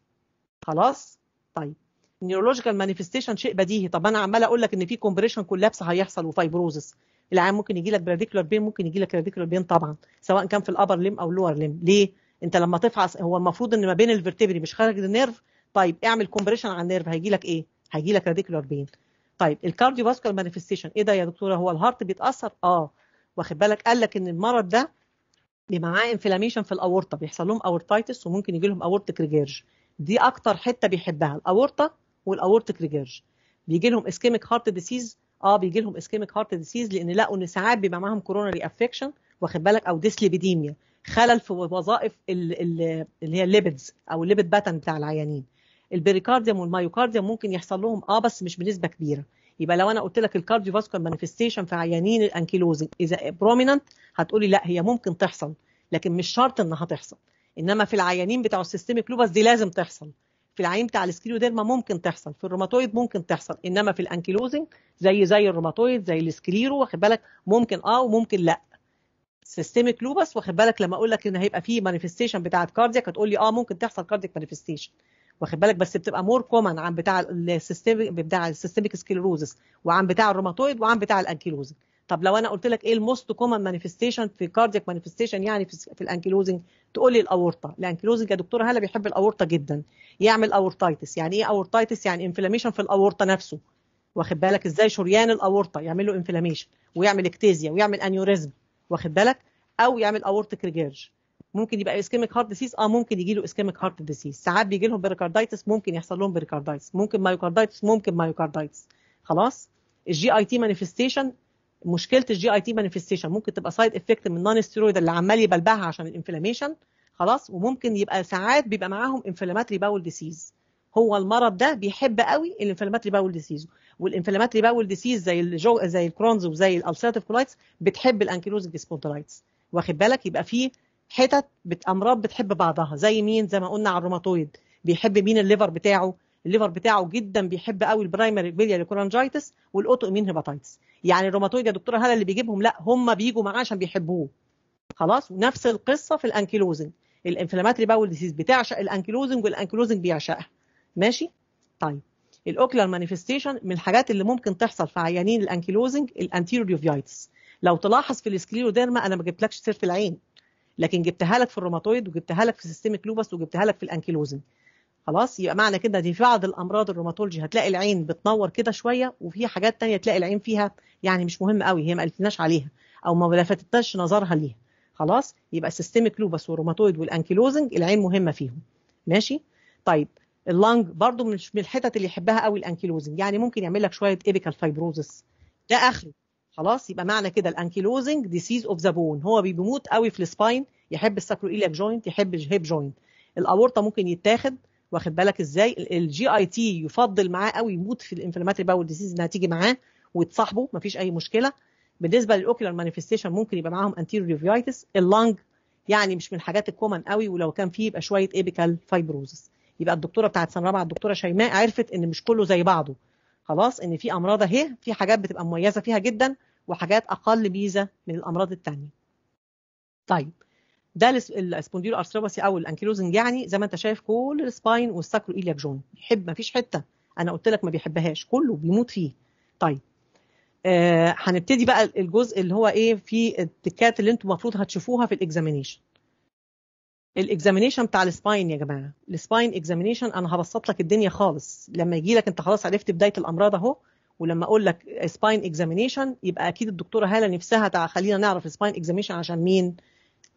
خلاص طيب نيورولوجيكال مانيفستيشن شيء بديهي طب انا عمال اقول لك ان في كومبريشن كولابس هيحصل وفايبروزس العام ممكن يجي لك بين ممكن يجي لك بين طبعا سواء كان في الابر ليم او اللور ليم ليه انت لما تفحص هو المفروض ان ما بين الفرتبري مش خارج النيرف طيب اعمل كومبريشن على النيرف هيجي لك ايه هيجي لك راديكولار بين طيب الكارديو فاسكولار مانيفستيشن ايه ده يا دكتوره هو الهارت بيتاثر اه واخد بالك قال لك ان المرض ده بيبقى معاه انفلاميشن في الاورطه بيحصل لهم اورتايتس وممكن يجي لهم اورتيك ريجيرج دي اكتر حته بيحبها الاورطه والاورتيك ريجيرج بيجي لهم اسكيميك هارت ديسيز اه بيجي لهم اسكيميك هارت ديسيز لان لقوا ان ساعات بيبقى معاهم كوروناري افكشن واخد بالك او ديسليبيديميا خلل في وظائف اللي هي الليبيدز او الليبيد باتن بتاع العيانين البريكارديوم والمايوكارديوم ممكن يحصل لهم اه بس مش بنسبه كبيره يبقى لو انا قلت لك الكارديو فاسكولار مانيفستيشن في عيانين الانكيلوزنج اذا بروميننت هتقولي لا هي ممكن تحصل لكن مش شرط انها تحصل انما في العيانين بتاع السيستميك لوبس دي لازم تحصل في العين بتاع السكليوديرما ممكن تحصل في الروماتويد ممكن تحصل انما في الانكيلوزنج زي زي الروماتويد زي السكليرو واخد بالك ممكن اه وممكن لا سيستميك لوبس واخد بالك لما اقول لك ان هيبقى في مانيفستيشن بتاعه كاردياك هتقول لي اه ممكن تحصل كاردياك مانيفستيشن واخد بالك بس بتبقى مور كومن عن بتاع السيستميك بتاع السيستميك سكليروزس وعن بتاع الروماتويد وعن بتاع الانكيلوزنج طب لو انا قلت لك ايه الموست كومن مانيفستيشن في كاردياك مانيفستيشن يعني في, في الانكيلوزنج تقول لي الاورطه الانكيلوزنج يا دكتوره هلا بيحب الاورطه جدا يعمل اورتايتس يعني ايه اورتايتس يعني انفلاميشن في الاورطه نفسه واخد بالك ازاي شريان الاورطه يعمل له انفلاميشن ويعمل اكتيزيا ويعمل انيوريزم واخد بالك او يعمل اورتيك ريجيرج ممكن يبقى اسكيميك هارت ديسيز اه ممكن يجي له اسكيميك هارت ديسيز ساعات بيجي لهم بريكاردايتس ممكن يحصل لهم بريكاردايتس ممكن مايوكاردايتس ممكن مايوكاردايتس خلاص الجي اي تي مانيفستيشن مشكله الجي اي تي مانيفستيشن ممكن تبقى سايد افكت من نون ستيرويد اللي عمال يبلبها عشان الانفلاميشن خلاص وممكن يبقى ساعات بيبقى معاهم انفلاماتري باول ديسيز هو المرض ده بيحب قوي الانفلاماتري باول ديسيز والانفلاماتري باول ديسيز زي الجو زي الكرونز وزي الالسيراتيف كولايتس بتحب الانكيلوزنج سبوندلايتس واخد بالك يبقى في حتت امراض بتحب بعضها زي مين زي ما قلنا على الروماتويد بيحب مين الليفر بتاعه الليفر بتاعه جدا بيحب قوي البرايمري فيليال كورانجايتس والاوتو امين هيباتايتس يعني الروماتويد يا دكتوره هلا اللي بيجيبهم لا هم بيجوا معاه عشان بيحبوه خلاص ونفس القصه في الانكيلوزنج الانفلاماتري باول ديسيز بتعشق الانكيلوزنج والانكيلوزنج بيعشقها ماشي طيب الاوكلر مانيفستيشن من الحاجات اللي ممكن تحصل في عيانين الانكيلوزنج الانتيريوفيايتس لو تلاحظ في السكليروديرما انا ما جبتلكش سيره العين لكن جبتها لك في الروماتويد وجبتها لك في سيستميك لوبس وجبتها لك في الانكيلوزنج خلاص يبقى معنى كده دي في بعض الامراض الروماتولوجي هتلاقي العين بتنور كده شويه وفي حاجات تانية تلاقي العين فيها يعني مش مهم قوي هي ما قلتناش عليها او ما لفتتناش نظرها ليها خلاص يبقى السيستميك لوبس والروماتويد والانكيلوزنج العين مهمه فيهم ماشي طيب اللنج برضو من الحتت اللي يحبها قوي الانكيلوزنج يعني ممكن يعمل لك شويه ايبيكال فايبروزس ده اخره خلاص يبقى معنى كده الانكيلوزنج ديسيز اوف ذا بون هو بيموت قوي في السباين يحب الساكرو ايليك جوينت يحب الهيب جوينت الاورطه ممكن يتاخد واخد بالك ازاي الجي اي تي يفضل معاه قوي يموت في الانفلاماتري باول ديسيز انها تيجي معاه وتصاحبه مفيش اي مشكله بالنسبه للاوكيولار مانيفستيشن ممكن يبقى معاهم انتيريور ريفيتس اللنج يعني مش من الحاجات الكومن قوي ولو كان فيه يبقى شويه ايبيكال فايبروزس يبقى الدكتوره بتاعت سنه رابعه الدكتوره شيماء عرفت ان مش كله زي بعضه خلاص ان في امراض اهي في حاجات بتبقى مميزه فيها جدا وحاجات اقل ميزه من الامراض الثانيه طيب ده الاسبونديلو ارثروباسي او الانكيلوزنج يعني زي ما انت شايف كل السباين والساكرو ايلياك جون يحب ما فيش حته انا قلت لك ما بيحبهاش كله بيموت فيه طيب آه، هنبتدي آه بقى الجزء اللي هو ايه في التكات اللي انتم المفروض هتشوفوها في الاكزامينيشن الاكزامينيشن بتاع السباين يا جماعه السباين اكزامينيشن انا هبسط لك الدنيا خالص لما يجي لك انت خلاص عرفت بدايه الامراض اهو ولما اقول لك سباين اكزامينيشن يبقى اكيد الدكتوره هاله نفسها تعالى خلينا نعرف سباين اكزامينيشن عشان مين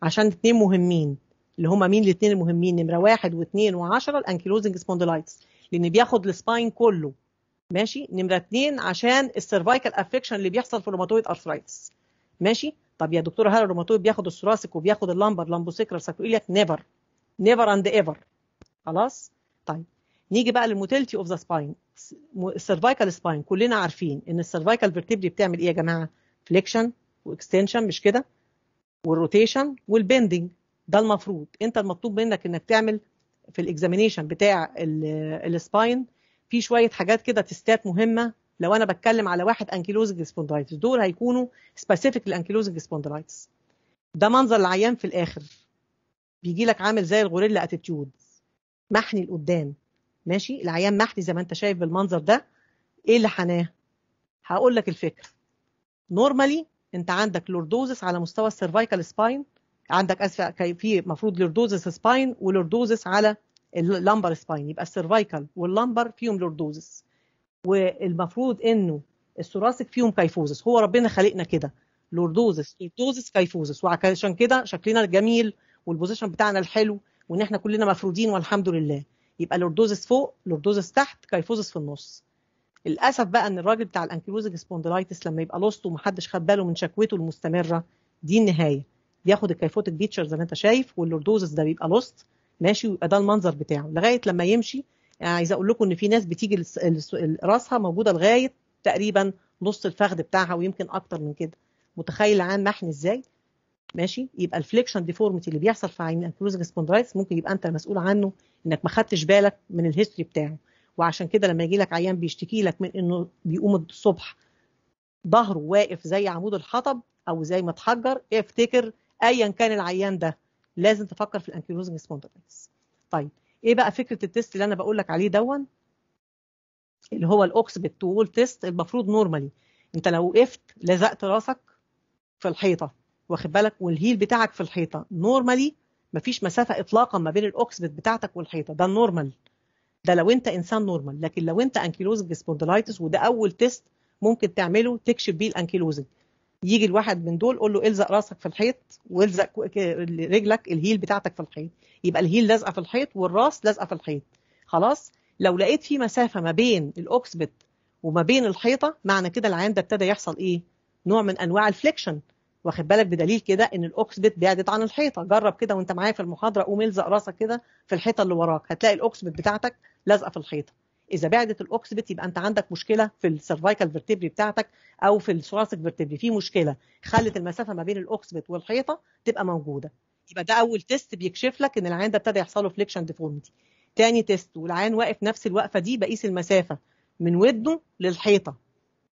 عشان اثنين مهمين اللي هما مين الاثنين المهمين نمره واحد واثنين وعشرة الانكيلوزنج سبوندلايتس لان بياخد السباين كله ماشي نمره اثنين عشان السيرفايكال افكشن اللي بيحصل في الروماتويد ارثرايتس ماشي طب يا دكتوره هل الروماتويد بياخد الثراسك وبياخد اللمبر لامبوسيكرال ساكرو يقول لك نيفر نيفر اند ايفر خلاص طيب نيجي بقى للموتيلتي اوف ذا سباين السيرفايكال سباين كلنا عارفين ان السيرفايكال فيرتبري بتعمل ايه يا جماعه فليكشن واكستنشن مش كده والروتيشن والبندنج ده المفروض انت المطلوب منك انك تعمل في الاكزامينيشن بتاع السباين في شويه حاجات كده تستات مهمه لو انا بتكلم على واحد انكيلوزنج سبوندلايتس دول هيكونوا سبيسيفيك للانكيلوزنج سبوندلايتس ده منظر العيان في الاخر بيجي لك عامل زي الغوريلا اتيتيود محني لقدام ماشي العيان محني زي ما انت شايف بالمنظر ده ايه اللي حناه هقول لك الفكره نورمالي انت عندك لوردوزس على مستوى السيرفايكال سباين عندك اسف في المفروض لوردوزس سباين ولوردوزس على اللامبر سباين يبقى السيرفايكال واللامبر فيهم لوردوزس والمفروض انه الثوراسيك فيهم كيفوزس هو ربنا خلقنا كده لوردوزس لوردوزس كيفوزس وعشان كده شكلنا الجميل والبوزيشن بتاعنا الحلو وان احنا كلنا مفرودين والحمد لله يبقى لوردوزس فوق لوردوزس تحت كيفوزس في النص للاسف بقى ان الراجل بتاع الانكيلوزنج سبوندلايتس لما يبقى لوست ومحدش خد باله من شكوته المستمره دي النهايه بياخد الكيفوتك بيتشر زي ما انت شايف واللوردوزس ده بيبقى لوست ماشي ويبقى ده المنظر بتاعه لغايه لما يمشي يعني عايزه اقول لكم ان في ناس بتيجي راسها موجوده لغايه تقريبا نص الفخذ بتاعها ويمكن اكتر من كده متخيل عام محن ازاي ماشي يبقى الفليكشن ديفورميتي اللي بيحصل في عين الكروزنج سبوندرايتس ممكن يبقى انت المسؤول عنه انك ما خدتش بالك من الهيستوري بتاعه وعشان كده لما يجي لك عيان بيشتكي لك من انه بيقوم الصبح ظهره واقف زي عمود الحطب او زي ما اتحجر افتكر ايا كان العيان ده لازم تفكر في الانكيلوزنج سبوندرايتس طيب ايه بقى فكره التيست اللي انا بقول لك عليه دون اللي هو الاوكس بالطول تيست المفروض نورمالي انت لو وقفت لزقت راسك في الحيطه واخد بالك والهيل بتاعك في الحيطه نورمالي مفيش مسافه اطلاقا ما بين الاوكسبت بتاعتك والحيطه ده النورمال ده لو انت انسان نورمال لكن لو انت انكيلوزنج سبوندلايتس وده اول تيست ممكن تعمله تكشف بيه الانكيلوزنج يجي الواحد من دول قول له الزق راسك في الحيط والزق رجلك الهيل بتاعتك في الحيط يبقى الهيل لازقه في الحيط والراس لازقه في الحيط خلاص لو لقيت في مسافه ما بين الاوكسبت وما بين الحيطه معنى كده العيان ده ابتدى يحصل ايه نوع من انواع الفليكشن واخد بالك بدليل كده ان الاوكسبت بعدت عن الحيطه جرب كده وانت معايا في المحاضره قوم الزق راسك كده في الحيطه اللي وراك هتلاقي الاوكسبت بتاعتك لازقه في الحيطه اذا بعدت الاوكسبت يبقى انت عندك مشكله في السيرفايكال فيرتبري بتاعتك او في الثوراسك فيرتبري في مشكله خلت المسافه ما بين الاوكسبت والحيطه تبقى موجوده يبقى ده اول تيست بيكشف لك ان العيان ده ابتدى يحصل له فليكشن ديفورميتي تاني تيست والعيان واقف نفس الوقفه دي بقيس المسافه من ودنه للحيطه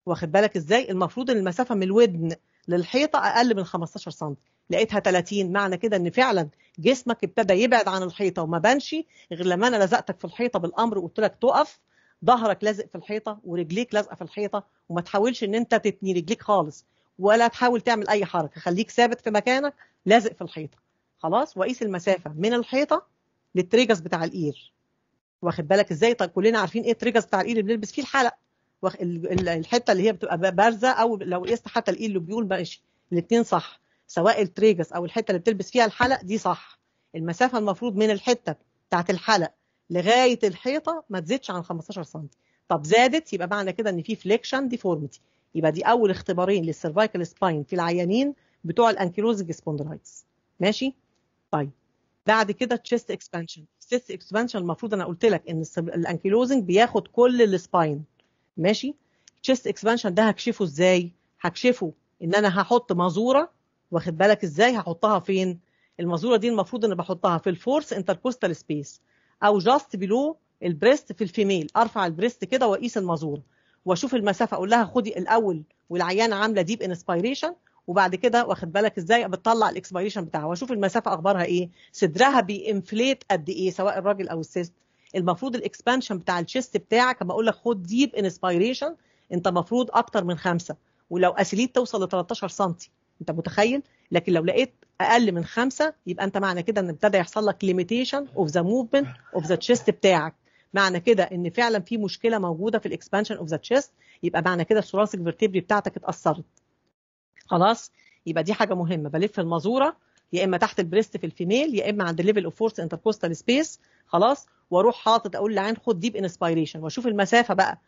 واخد بالك ازاي المفروض ان المسافه من الودن للحيطه اقل من 15 سم لقيتها 30 معنى كده ان فعلا جسمك ابتدى يبعد عن الحيطه وما بانش غير لما انا لزقتك في الحيطه بالامر وقلت لك تقف ظهرك لازق في الحيطه ورجليك لازقه في الحيطه وما تحاولش ان انت تتني رجليك خالص ولا تحاول تعمل اي حركه خليك ثابت في مكانك لازق في الحيطه خلاص وقيس المسافه من الحيطه للتريجس بتاع الاير واخد بالك ازاي طب كلنا عارفين ايه التريجس بتاع الايد اللي بنلبس فيه الحلق الحته اللي هي بتبقى بارزه او لو قست حتى الايد اللي بيقول ماشي الاثنين صح سواء التريجس او الحته اللي بتلبس فيها الحلق دي صح المسافه المفروض من الحته بتاعت الحلق لغايه الحيطه ما تزيدش عن 15 سم طب زادت يبقى معنى كده ان في فليكشن ديفورميتي يبقى دي اول اختبارين للسيرفايكال سباين في العيانين بتوع الانكيلوزنج سبوندلايتس ماشي طيب بعد كده تشيست اكسبانشن تشيست اكسبانشن المفروض انا قلت لك ان الانكيلوزنج بياخد كل السباين ماشي تشيست اكسبانشن ده هكشفه ازاي هكشفه ان انا هحط مازوره واخد بالك ازاي هحطها فين المازوره دي المفروض ان بحطها في الفورس انتركوستال سبيس او جاست بلو البريست في الفيميل ارفع البريست كده واقيس المازوره واشوف المسافه اقول لها خدي الاول والعيانه عامله ديب انسبيريشن وبعد كده واخد بالك ازاي بتطلع الاكسبيريشن بتاعها واشوف المسافه اخبارها ايه صدرها بينفليت قد ايه سواء الراجل او الست المفروض الاكسبانشن بتاع الشيست بتاعك اما اقول لك خد ديب انسبيريشن انت مفروض اكتر من خمسه ولو اسيليت توصل ل 13 سم انت متخيل لكن لو لقيت اقل من خمسه يبقى انت معنى كده ان ابتدى يحصل لك ليميتيشن اوف ذا موفمنت اوف ذا تشيست بتاعك معنى كده ان فعلا في مشكله موجوده في الاكسبانشن اوف ذا تشيست يبقى معنى كده الثوراسيك فيرتبري بتاعتك اتاثرت خلاص يبقى دي حاجه مهمه بلف المازوره يا اما تحت البريست في الفيميل يا اما عند ليفل اوف فورس انتركوستال سبيس خلاص واروح حاطط اقول لعين خد ديب انسبيريشن واشوف المسافه بقى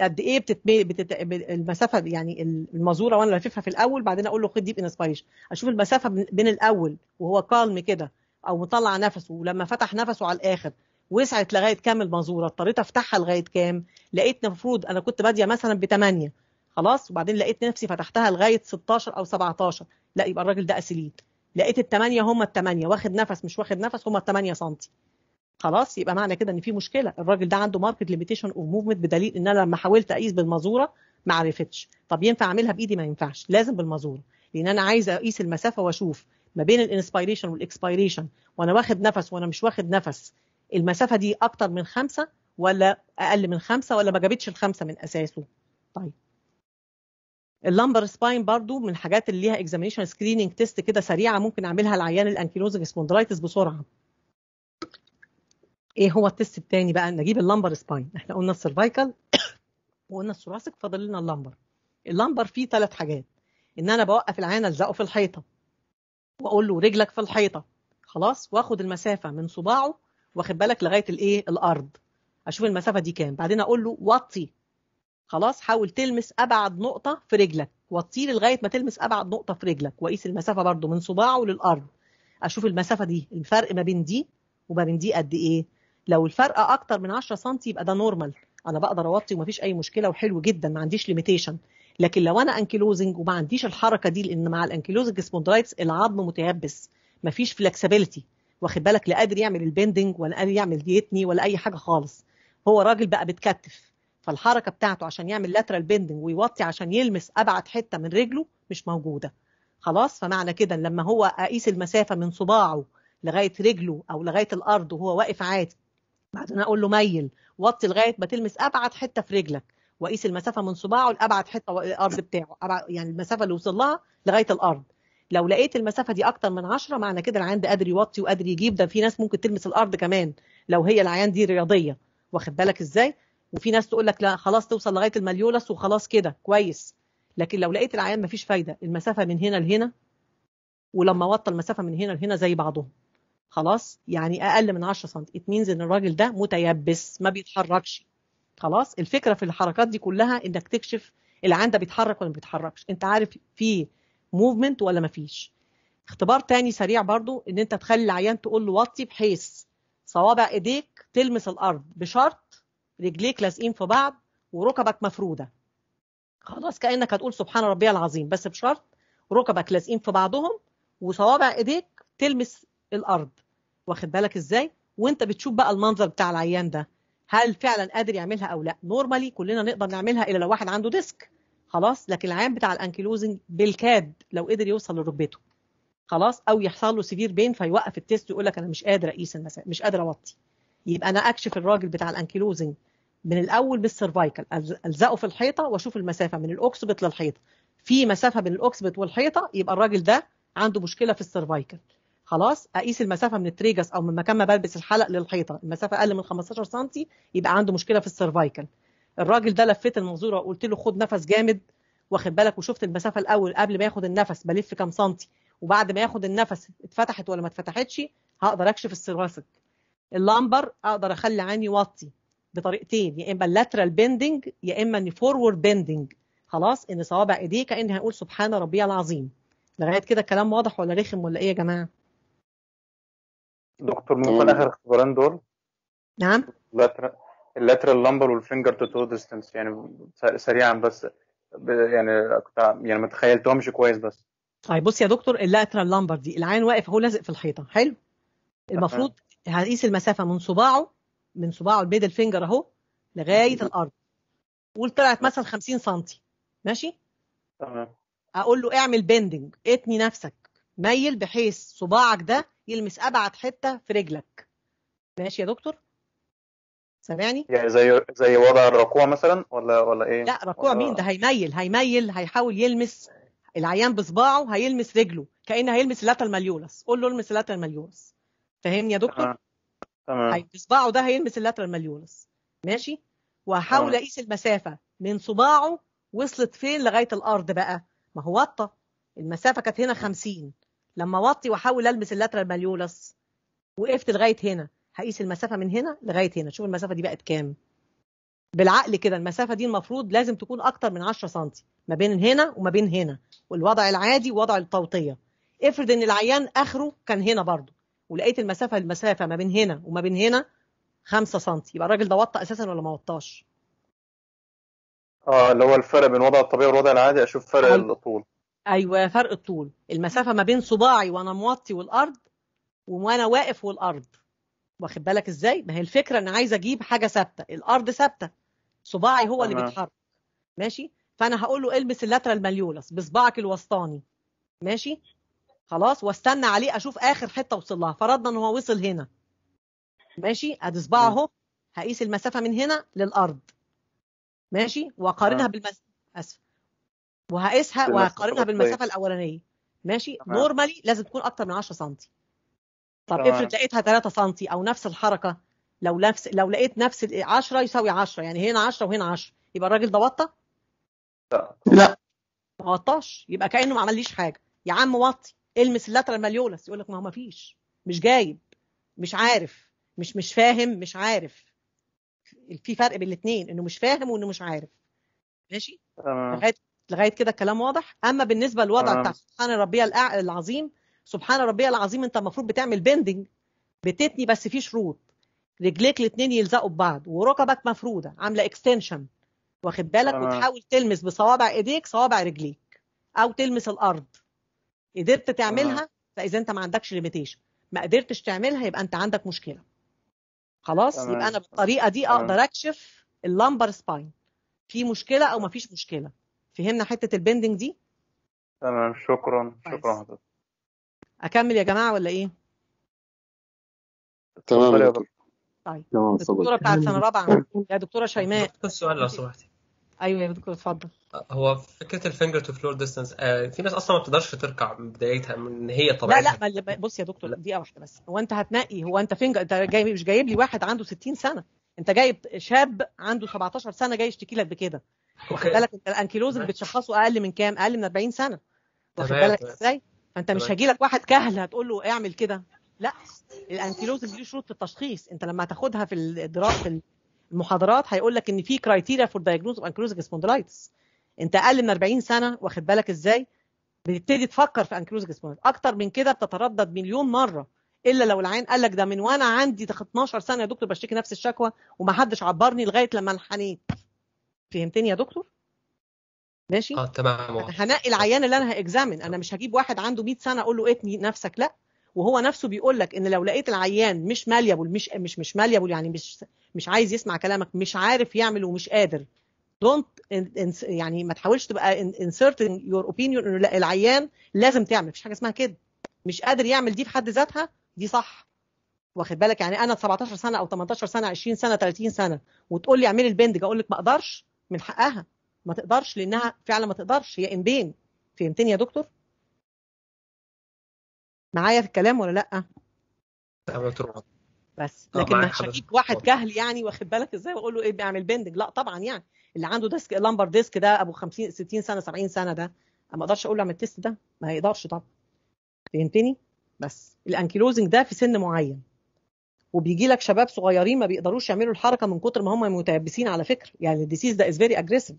قد ايه بتتم بتت... المسافه يعني المزوره وانا لففها في الاول بعدين اقول له خد ديب انسبيريشن اشوف المسافه بين الاول وهو كالم كده او مطلع نفسه ولما فتح نفسه على الاخر وسعت لغايه كام المزوره اضطريت افتحها لغايه كام لقيت المفروض انا كنت باديه مثلا ب 8 خلاص وبعدين لقيت نفسي فتحتها لغايه 16 او 17 لا يبقى الراجل ده اسليت لقيت الثمانيه هم الثمانيه واخد نفس مش واخد نفس هم الثمانيه سنتي خلاص يبقى معنى كده ان في مشكله الراجل ده عنده ماركت ليميتيشن او موفمنت بدليل ان انا لما حاولت اقيس بالمازوره ما عرفتش طب ينفع اعملها بايدي ما ينفعش لازم بالمازوره لان انا عايز اقيس المسافه واشوف ما بين الانسبيريشن والاكسبيريشن وانا واخد نفس وانا مش واخد نفس المسافه دي اكتر من خمسة ولا اقل من خمسة ولا ما جابتش الخمسة من اساسه طيب اللامبر سباين برضو من الحاجات اللي ليها اكزامينشن سكريننج تيست كده سريعه ممكن اعملها لعيان الانكيلوزنج سبوندلايتس بسرعه ايه هو التست الثاني بقى نجيب اللمبر سباين احنا قلنا السيرفايكال *coughs* وقلنا الثوراسك فاضل لنا اللمبر اللمبر فيه ثلاث حاجات ان انا بوقف العين الزقه في الحيطه واقول له رجلك في الحيطه خلاص واخد المسافه من صباعه واخد بالك لغايه الايه الارض اشوف المسافه دي كام بعدين اقول له وطي خلاص حاول تلمس ابعد نقطه في رجلك وطيه لغايه ما تلمس ابعد نقطه في رجلك واقيس المسافه برده من صباعه للارض اشوف المسافه دي الفرق ما بين دي وما بين دي قد ايه لو الفرق اكتر من 10 سم يبقى ده نورمال انا بقدر اوطي ومفيش اي مشكله وحلو جدا ما عنديش ليميتيشن لكن لو انا انكلوزنج وما عنديش الحركه دي لان مع الانكلوزنج سبوندلايتس العظم متيبس مفيش فلكسبيليتي واخد بالك لا قادر يعمل البندنج ولا قادر يعمل ديتني ولا اي حاجه خالص هو راجل بقى بتكتف فالحركه بتاعته عشان يعمل لاترال بندنج ويوطي عشان يلمس ابعد حته من رجله مش موجوده خلاص فمعنى كده لما هو اقيس المسافه من صباعه لغايه رجله او لغايه الارض وهو واقف عادي بعدين اقول له ميل وطي لغايه ما تلمس ابعد حته في رجلك وقيس المسافه من صباعه لابعد حته الارض بتاعه يعني المسافه اللي وصل لها لغايه الارض لو لقيت المسافه دي اكتر من 10 معنى كده العيان ده قادر يوطي وقادر يجيب ده في ناس ممكن تلمس الارض كمان لو هي العيان دي رياضيه واخد بالك ازاي وفي ناس تقول لك لا خلاص توصل لغايه المليولس وخلاص كده كويس لكن لو لقيت العيان مفيش فايده المسافه من هنا لهنا ولما وطى المسافه من هنا لهنا زي بعضهم خلاص يعني اقل من 10 سم ات مينز ان الراجل ده متيبس ما بيتحركش خلاص الفكره في الحركات دي كلها انك تكشف العين ده بيتحرك ولا ما بيتحركش انت عارف في موفمنت ولا ما فيش اختبار تاني سريع برضو ان انت تخلي العيان تقول له وطي بحيث صوابع ايديك تلمس الارض بشرط رجليك لازقين في بعض وركبك مفروده خلاص كانك هتقول سبحان ربي العظيم بس بشرط ركبك لازقين في بعضهم وصوابع ايديك تلمس الارض واخد بالك ازاي وانت بتشوف بقى المنظر بتاع العيان ده هل فعلا قادر يعملها او لا نورمالي كلنا نقدر نعملها الا لو واحد عنده ديسك خلاص لكن العيان بتاع الانكيلوزنج بالكاد لو قدر يوصل لركبته خلاص او يحصل له سيفير بين فيوقف التيست ويقول لك انا مش قادر اقيس المسافه مش قادر اوطي يبقى انا اكشف الراجل بتاع الانكيلوزنج من الاول بالسرفايكال الزقه في الحيطه واشوف المسافه من الاوكسبت للحيطه في مسافه بين الاوكسبت والحيطه يبقى الراجل ده عنده مشكله في السرفايكال خلاص اقيس المسافه من التريجس او من مكان ما بلبس الحلق للحيطه المسافه اقل من 15 سم يبقى عنده مشكله في السيرفايكل الراجل ده لفيت المنظوره وقلت له خد نفس جامد واخد بالك وشفت المسافه الاول قبل ما ياخد النفس بلف كام سنتي وبعد ما ياخد النفس اتفتحت ولا ما اتفتحتش هقدر اكشف السيرفايكل اللامبر اقدر اخلي عيني واطي بطريقتين يا اما اللاترال بيندنج يا اما اني فورورد بيندنج خلاص ان صوابع ايديه كاني هقول سبحان ربي العظيم لغايه كده الكلام واضح ولا رخم ولا ايه يا جماعه دكتور ممكن اخر اختبارين دول نعم اللاترال لامبر والفينجر تو تو ديستنس يعني سريعا بس يعني كنت يعني ما تخيلتهمش كويس بس طيب بص يا دكتور اللاترال لامبر دي العين واقف اهو لازق في الحيطه حلو المفروض هقيس المسافه من صباعه من صباعه البيد الفينجر اهو لغايه الارض قول طلعت مثلا 50 سم ماشي تمام اقول له اعمل بيندنج اتني نفسك ميل بحيث صباعك ده يلمس ابعد حته في رجلك ماشي يا دكتور سامعني يعني زي زي وضع الركوع مثلا ولا ولا ايه لا ركوع ولا... مين ده هيميل هيميل هيحاول يلمس العيان بصباعه هيلمس رجله كان هيلمس اللاتال الماليولس قول له المس اللاتال الماليولس فاهمني يا دكتور تمام بصباعه ده هيلمس اللاتال الماليولس ماشي وهحاول اقيس المسافه من صباعه وصلت فين لغايه الارض بقى ما هو وطه المسافه كانت هنا 50 لما اوطي واحاول المس اللاترال ماليولس وقفت لغايه هنا هقيس المسافه من هنا لغايه هنا شوف المسافه دي بقت كام بالعقل كده المسافه دي المفروض لازم تكون اكتر من 10 سم ما بين هنا وما بين هنا والوضع العادي ووضع التوطيه افرض ان العيان اخره كان هنا برضه ولقيت المسافه المسافه ما بين هنا وما بين هنا 5 سم يبقى الراجل ده وطى اساسا ولا ما وطاش اه اللي هو الفرق بين الوضع الطبيعي والوضع العادي اشوف فرق الطول ايوه فرق الطول المسافه ما بين صباعي وانا موطي والارض وانا واقف والارض واخد بالك ازاي ما هي الفكره ان عايزه اجيب حاجه ثابته الارض ثابته صباعي هو اللي بيتحرك ماشي فانا هقول له البس اللاترال ماليولس بصباعك الوسطاني ماشي خلاص واستنى عليه اشوف اخر حته وصل لها فرضنا ان هو وصل هنا ماشي ادي صباعه اهو هقيس المسافه من هنا للارض ماشي واقارنها بالمسافه اسف وهقيسها إيه، وهقارنها بالمسافه الاولانيه ماشي تمام. نورمالي لازم تكون اكتر من 10 سم طب افرض لقيتها 3 سم او نفس الحركه لو نفس لو لقيت نفس 10 يساوي 10 يعني هنا 10 وهنا 10 يبقى الراجل ده وطى؟ لا ما وطاش يبقى كانه ما عمليش حاجه يا عم وطي المس اللاترال ماليولس يقول لك ما هو ما فيش مش جايب مش عارف مش مش فاهم مش عارف في فرق بين الاثنين انه مش فاهم وانه مش عارف ماشي تمام لغايه كده الكلام واضح اما بالنسبه للوضع آه. بتاع سبحان ربي العظيم سبحان ربي العظيم انت المفروض بتعمل بندنج بتتني بس في شروط رجليك الاثنين يلزقوا ببعض وركبك مفروده عامله اكستنشن واخد بالك آه. وتحاول تلمس بصوابع ايديك صوابع رجليك او تلمس الارض قدرت تعملها فاذا انت ما عندكش ليميتيشن ما قدرتش تعملها يبقى انت عندك مشكله خلاص آه. يبقى انا بالطريقه دي اقدر اكشف اللامبر سباين في مشكله او ما فيش مشكله فهمنا حته البندنج دي تمام شكرا شكرا حضرتك اكمل يا جماعه ولا ايه تمام طيب الدكتوره بتاعت سنه رابعه يا دكتوره شيماء السؤال لو سمحتي ايوه يا دكتور اتفضل هو فكره الفينجر تو فلور ديستانس في ناس اصلا ما بتقدرش تركع من بدايتها من هي طبعا لا لا بص يا دكتور دقيقه واحده بس هو انت هتنقي هو انت فينجر انت جاي مش جايب لي واحد عنده 60 سنه انت جايب شاب عنده 17 سنه جاي يشتكي لك بكده واخد بالك انت الانكيلوزنج بتشخصه اقل من كام؟ اقل من 40 سنه واخد بالك ازاي؟ فانت مش هيجي لك واحد كهل هتقول له اعمل كده لا الانكيلوزنج ليه شروط في التشخيص انت لما هتاخدها في الدراسه المحاضرات هيقول لك ان في كرايتيريا فور دايجنوز اوف انكيلوزنج سبوندلايتس انت اقل من 40 سنه واخد بالك ازاي بتبتدي تفكر في انكلوزنج سبوندلايتس اكتر من كده بتتردد مليون مره الا لو العين قال لك ده من وانا عندي 12 سنه يا دكتور بشتكي نفس الشكوى ومحدش عبرني لغايه لما انحنيت فهمتني يا دكتور ماشي اه تمام هنقي العيان اللي انا هاكزامن انا مش هجيب واحد عنده 100 سنه اقول له اتني نفسك لا وهو نفسه بيقول لك ان لو لقيت العيان مش ماليبل مش مش مش ماليبل يعني مش مش عايز يسمع كلامك مش عارف يعمل ومش قادر دونت يعني ما تحاولش تبقى انسرت يور اوبينيون لا العيان لازم تعمل مفيش حاجه اسمها كده مش قادر يعمل دي في حد ذاتها دي صح واخد بالك يعني انا 17 سنه او 18 سنه 20 سنه 30 سنه وتقول لي اعملي البندج اقول لك ما اقدرش من حقها ما تقدرش لانها فعلا ما تقدرش هي ان بين فهمتني يا دكتور معايا في الكلام ولا لا بس آه، لكن ما هشكيك واحد جهل يعني واخد بالك ازاي واقول له ايه بيعمل بندنج لا طبعا يعني اللي عنده ديسك لامبر ديسك ده ابو 50 60 سنه 70 سنه ده ما اقدرش اقول له اعمل تيست ده ما يقدرش طبعا فهمتني بس الانكلوزنج ده في سن معين وبيجي لك شباب صغيرين ما بيقدروش يعملوا الحركه من كتر ما هم متيبسين على فكره يعني الديسيز ده از فيري اجريسيف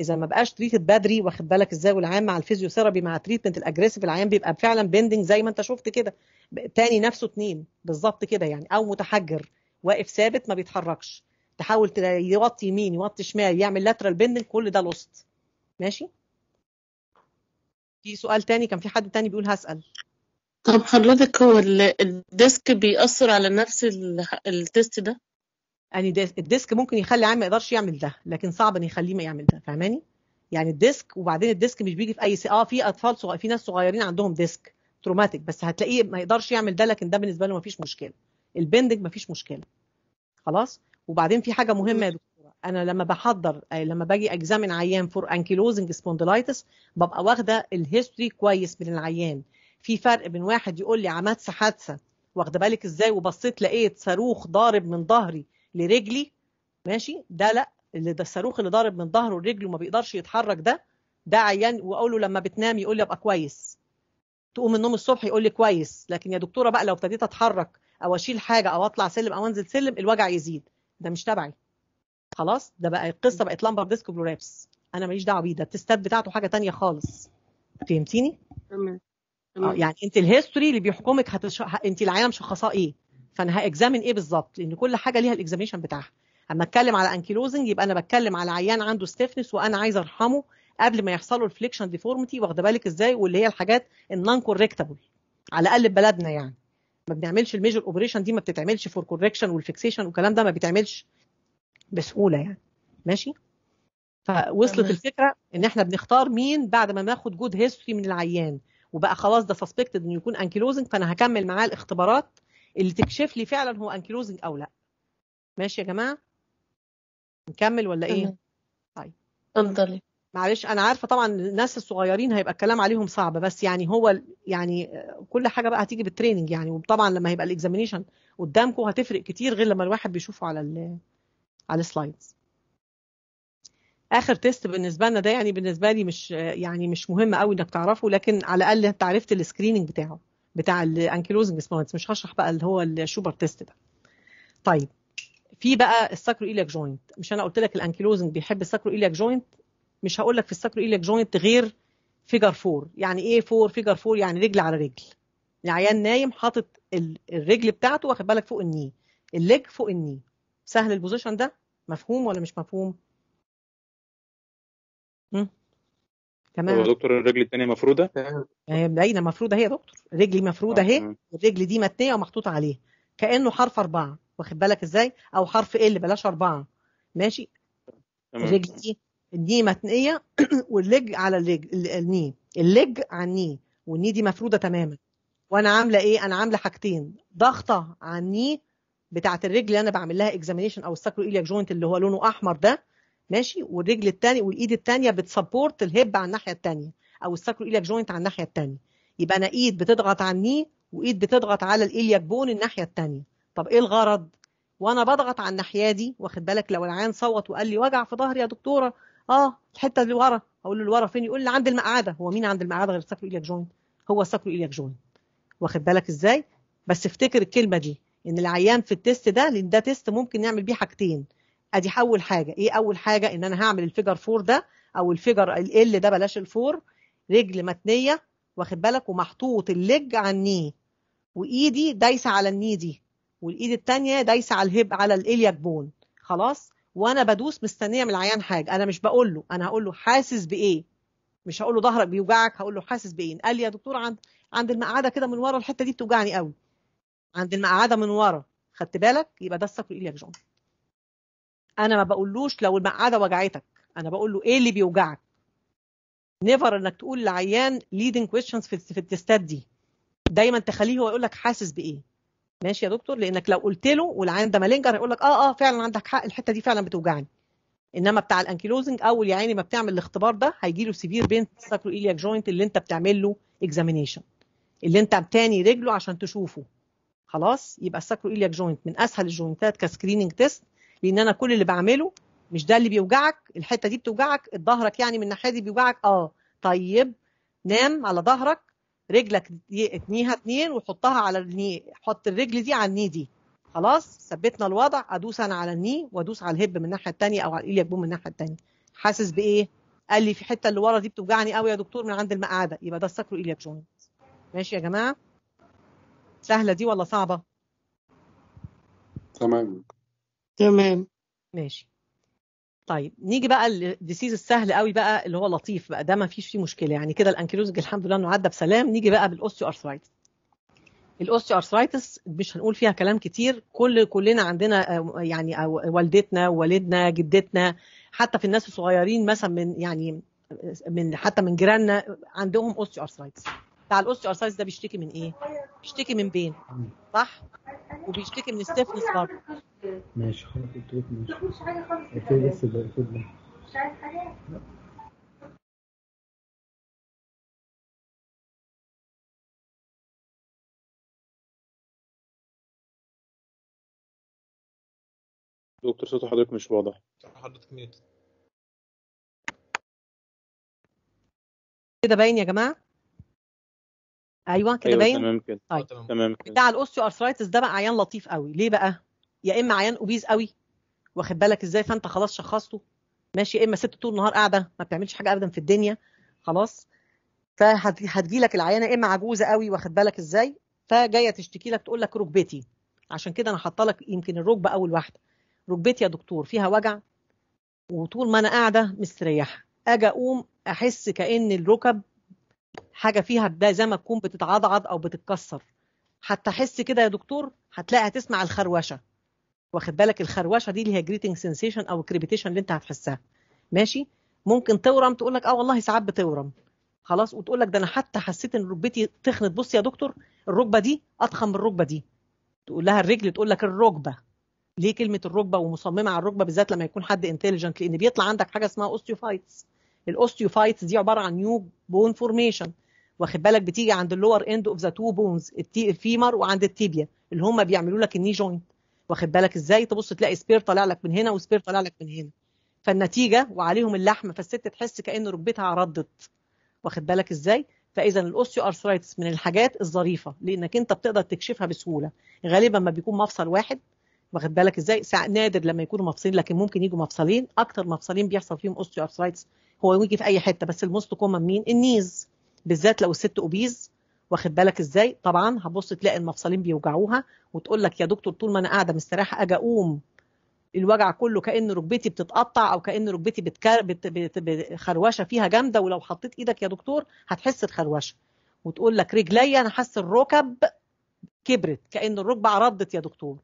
اذا ما بقاش تريتد بدري واخد بالك ازاي والعيان مع الفيزيوثيرابي مع تريتمنت الاجريسيف العيان بيبقى فعلا بيندنج زي ما انت شفت كده تاني نفسه اتنين بالظبط كده يعني او متحجر واقف ثابت ما بيتحركش تحاول يوطي يمين يوطي شمال يعمل لاترال بيندنج كل ده لوست ماشي في سؤال تاني كان في حد تاني بيقول هسال طب حضرتك هو الديسك بيأثر على نفس التيست ده؟ يعني الديسك ممكن يخلي عام ما يقدرش يعمل ده لكن صعب ان يخليه ما يعمل ده فاهماني؟ يعني الديسك وبعدين الديسك مش بيجي في اي سي اه في اطفال صغير في ناس صغيرين عندهم ديسك تروماتيك بس هتلاقيه ما يقدرش يعمل ده لكن ده بالنسبه له ما فيش مشكله البندنج ما فيش مشكله خلاص وبعدين في حاجه مهمه يا دكتوره انا لما بحضر آه، لما باجي اجزامن عيان فور انكيلوزنج سبوندلايتس ببقى واخده الهيستوري كويس من العيان في فرق بين واحد يقول لي عملت حادثه واخده بالك ازاي وبصيت لقيت صاروخ ضارب من ظهري لرجلي ماشي ده لا اللي ده الصاروخ اللي ضارب من ظهره لرجله وما بيقدرش يتحرك ده ده عيان واقول له لما بتنام يقول لي ابقى كويس تقوم النوم الصبح يقول لي كويس لكن يا دكتوره بقى لو ابتديت اتحرك او اشيل حاجه او اطلع سلم او انزل سلم الوجع يزيد ده مش تبعي خلاص ده بقى القصه بقت لامبر ديسك بلورابس انا ماليش دعوه بيه ده التستات بتاعته حاجه تانية خالص فهمتيني تمام اه يعني انت الهيستوري اللي بيحكمك هتش... انت العيان مشخصاه ايه فانا هاكزامن ايه بالظبط لان كل حاجه ليها الاكزامينشن بتاعها اما اتكلم على انكلوزنج يبقى انا بتكلم على عيان عنده ستيفنس وانا عايز ارحمه قبل ما يحصل له الفليكشن ديفورميتي واخده بالك ازاي واللي هي الحاجات النون كوركتابل على الاقل بلدنا يعني ما بنعملش الميجر اوبريشن دي ما بتتعملش فور كوركشن والفيكسيشن والكلام ده ما بيتعملش بسهوله يعني ماشي فوصلت الفكره ان احنا بنختار مين بعد ما ناخد جود هيستوري من العيان وبقى خلاص ده سسبكتد انه يكون انكيلوزنج فانا هكمل معاه الاختبارات اللي تكشف لي فعلا هو انكيلوزنج او لا ماشي يا جماعه نكمل ولا ايه طيب اتفضلي معلش انا عارفه طبعا الناس الصغيرين هيبقى الكلام عليهم صعب بس يعني هو يعني كل حاجه بقى هتيجي بالتريننج يعني وطبعا لما هيبقى الاكزامينيشن قدامكم هتفرق كتير غير لما الواحد بيشوفه على على السلايدز اخر تيست بالنسبه لنا ده يعني بالنسبه لي مش يعني مش مهم قوي انك تعرفه لكن على الاقل انت عرفت السكريننج بتاعه بتاع الانكلوزنج سبونس مش هشرح بقى اللي هو الشوبر تيست ده طيب في بقى الساكرو ايليك جوينت مش انا قلت لك الانكلوزنج بيحب الساكرو ايليك جوينت مش هقول لك في الساكرو ايليك جوينت غير فيجر 4 يعني ايه 4 فيجر 4 يعني رجل على رجل العيان نايم حاطط الرجل بتاعته واخد بالك فوق النيه الليج فوق النيه سهل البوزيشن ده مفهوم ولا مش مفهوم تمام هو دكتور الرجل الثانيه آه، مفروده هي باينه مفروده هي دكتور رجلي مفروده اهي الرجل دي متنيه ومحطوطه عليها كانه حرف اربعه واخد بالك ازاي او حرف ال بلاش اربعه ماشي الرجل دي الني متنيه *clears throat* واللج على الرجل الني اللج على الني والني دي مفروده تماما وانا عامله ايه انا عامله حاجتين ضغطه على الني بتاعه الرجل اللي انا بعمل لها اكزامينيشن او الساكرو ايليك جوينت اللي هو لونه احمر ده ماشي والرجل الثانيه والايد الثانيه بتسبورت الهب على الناحيه الثانيه او الساكرو جوينت على الناحيه الثانيه يبقى انا ايد بتضغط على الني وايد بتضغط على الالياك بون الناحيه الثانيه طب ايه الغرض وانا بضغط على الناحيه دي واخد بالك لو العيان صوت وقال لي وجع في ظهري يا دكتوره اه الحته اللي ورا اقول له اللي ورا فين يقول لي عند المقعده هو مين عند المقعده غير الساكرو ايلياك جوينت هو الساكرو ايلياك جوينت واخد بالك ازاي بس افتكر الكلمه دي ان العيان في التيست ده لان ده تيست ممكن نعمل بيه حاجتين ادي اول حاجه ايه اول حاجه ان انا هعمل الفيجر فور ده او الفيجر ال ده بلاش الفور رجل متنيه واخد بالك ومحطوط اللج على الني وايدي دايسه على الني دي والايد الثانيه دايسه على الهب على الالياك بون خلاص وانا بدوس مستنيه من العيان حاجه انا مش بقول له انا هقول له حاسس بايه مش هقول له ظهرك بيوجعك هقول له حاسس بايه قال لي يا دكتور عند عند المقعده كده من ورا الحته دي بتوجعني قوي عند المقعده من ورا خدت بالك يبقى ده الساكرو الياك جون انا ما بقولوش لو المقعده وجعتك انا بقول له ايه اللي بيوجعك نيفر انك تقول لعيان ليدنج كويشنز في التستات دي دايما تخليه هو يقول لك حاسس بايه ماشي يا دكتور لانك لو قلت له والعيان ده مالينجر هيقول لك اه اه فعلا عندك حق الحته دي فعلا بتوجعني انما بتاع الانكيلوزنج اول يا عيني ما بتعمل الاختبار ده هيجي له سيفير بين ساكرو ايلياك جوينت اللي انت بتعمل له اكزامينيشن اللي انت بتاني رجله عشان تشوفه خلاص يبقى الساكرو ايلياك جوينت من اسهل الجوينتات كسكريننج تيست لان انا كل اللي بعمله مش ده اللي بيوجعك الحته دي بتوجعك ظهرك يعني من الناحيه دي بيوجعك اه طيب نام على ظهرك رجلك اتنيها اتنين وحطها على الني حط الرجل دي على الني دي خلاص ثبتنا الوضع ادوس انا على الني وادوس على الهب من الناحيه الثانيه او على بوم من الناحيه الثانيه حاسس بايه قال لي في حته اللي ورا دي بتوجعني قوي يا دكتور من عند المقعده يبقى ده الساكرو ايليا جوينت ماشي يا جماعه سهله دي ولا صعبه تمام تمام ماشي طيب نيجي بقى للديسيز السهل قوي بقى اللي هو لطيف بقى ده ما فيش فيه مشكله يعني كده الانكيلوزنج الحمد لله انه عدى بسلام نيجي بقى بالاوستيو ارثرايتس الاوستيو ارثرايتس مش هنقول فيها كلام كتير كل كلنا عندنا آه، يعني أو آه، والدتنا والدنا جدتنا حتى في الناس الصغيرين مثلا من يعني من حتى من جيراننا عندهم اوستيو ارثرايتس بتاع الاوستيو ارثرايتس ده بيشتكي من ايه بيشتكي من بين صح وبيشتكي من ستيفنس برضه ماشي خلاص قلت لك ماشي مش حاجه خالص قلت لي بس مش عايز حاجه لا دكتور صوت حضرتك مش واضح حضرتك ميوت كده باين يا جماعه ايوه كده أيوة باين تمام كده طيب آه، تمام كده بتاع الاوستيو ارثرايتس ده بقى عيان لطيف قوي ليه بقى يا اما عيان اوبيز قوي واخد بالك ازاي فانت خلاص شخصته ماشي يا اما ست طول النهار قاعده ما بتعملش حاجه ابدا في الدنيا خلاص فهتجي لك العيانه اما عجوزه قوي واخد بالك ازاي فجايه تشتكي لك تقول لك ركبتي عشان كده انا حاطه لك يمكن الركبه اول واحده ركبتي يا دكتور فيها وجع وطول ما انا قاعده مستريحه اجي اقوم احس كان الركب حاجه فيها ده زي ما تكون بتتعضعض او بتتكسر حتى احس كده يا دكتور هتلاقي هتسمع الخروشه واخد بالك الخروشه دي اللي هي جريتنج سنسيشن او كريبيتيشن اللي انت هتحسها ماشي ممكن تورم تقول لك اه والله ساعات بتورم خلاص وتقول لك ده انا حتى حسيت ان ركبتي تخنت بص يا دكتور الركبه دي اضخم من الركبه دي تقول لها الرجل تقول لك الركبه ليه كلمه الركبه ومصممه على الركبه بالذات لما يكون حد انتليجنت لان بيطلع عندك حاجه اسمها اوستيوفايتس الاوستيوفايتس دي عباره عن نيو بون فورميشن واخد بالك بتيجي عند اللور اند اوف ذا تو بونز الفيمر وعند التيبيا اللي هم بيعملوا لك الني جوينت واخد بالك ازاي تبص تلاقي سبير طالع لك من هنا وسبير طالع لك من هنا فالنتيجه وعليهم اللحم فالست تحس كان ركبتها ردت واخد بالك ازاي فاذا الاوستيو ارثرايتس من الحاجات الظريفه لانك انت بتقدر تكشفها بسهوله غالبا ما بيكون مفصل واحد واخد بالك ازاي نادر لما يكونوا مفصلين لكن ممكن يجوا مفصلين اكتر مفصلين بيحصل فيهم اوستيو ارثرايتس هو يجي في اي حته بس الموست كومن مين النيز بالذات لو الست اوبيز واخد بالك ازاي طبعا هتبص تلاقي المفصلين بيوجعوها وتقول لك يا دكتور طول ما انا قاعده مستريحه اجي اقوم الوجع كله كان ركبتي بتتقطع او كان ركبتي بتكار... بت... بت... بت... خروشه فيها جامده ولو حطيت ايدك يا دكتور هتحس الخروشه وتقول لك رجلي انا حاسه الركب كبرت كان الركبه ردت يا دكتور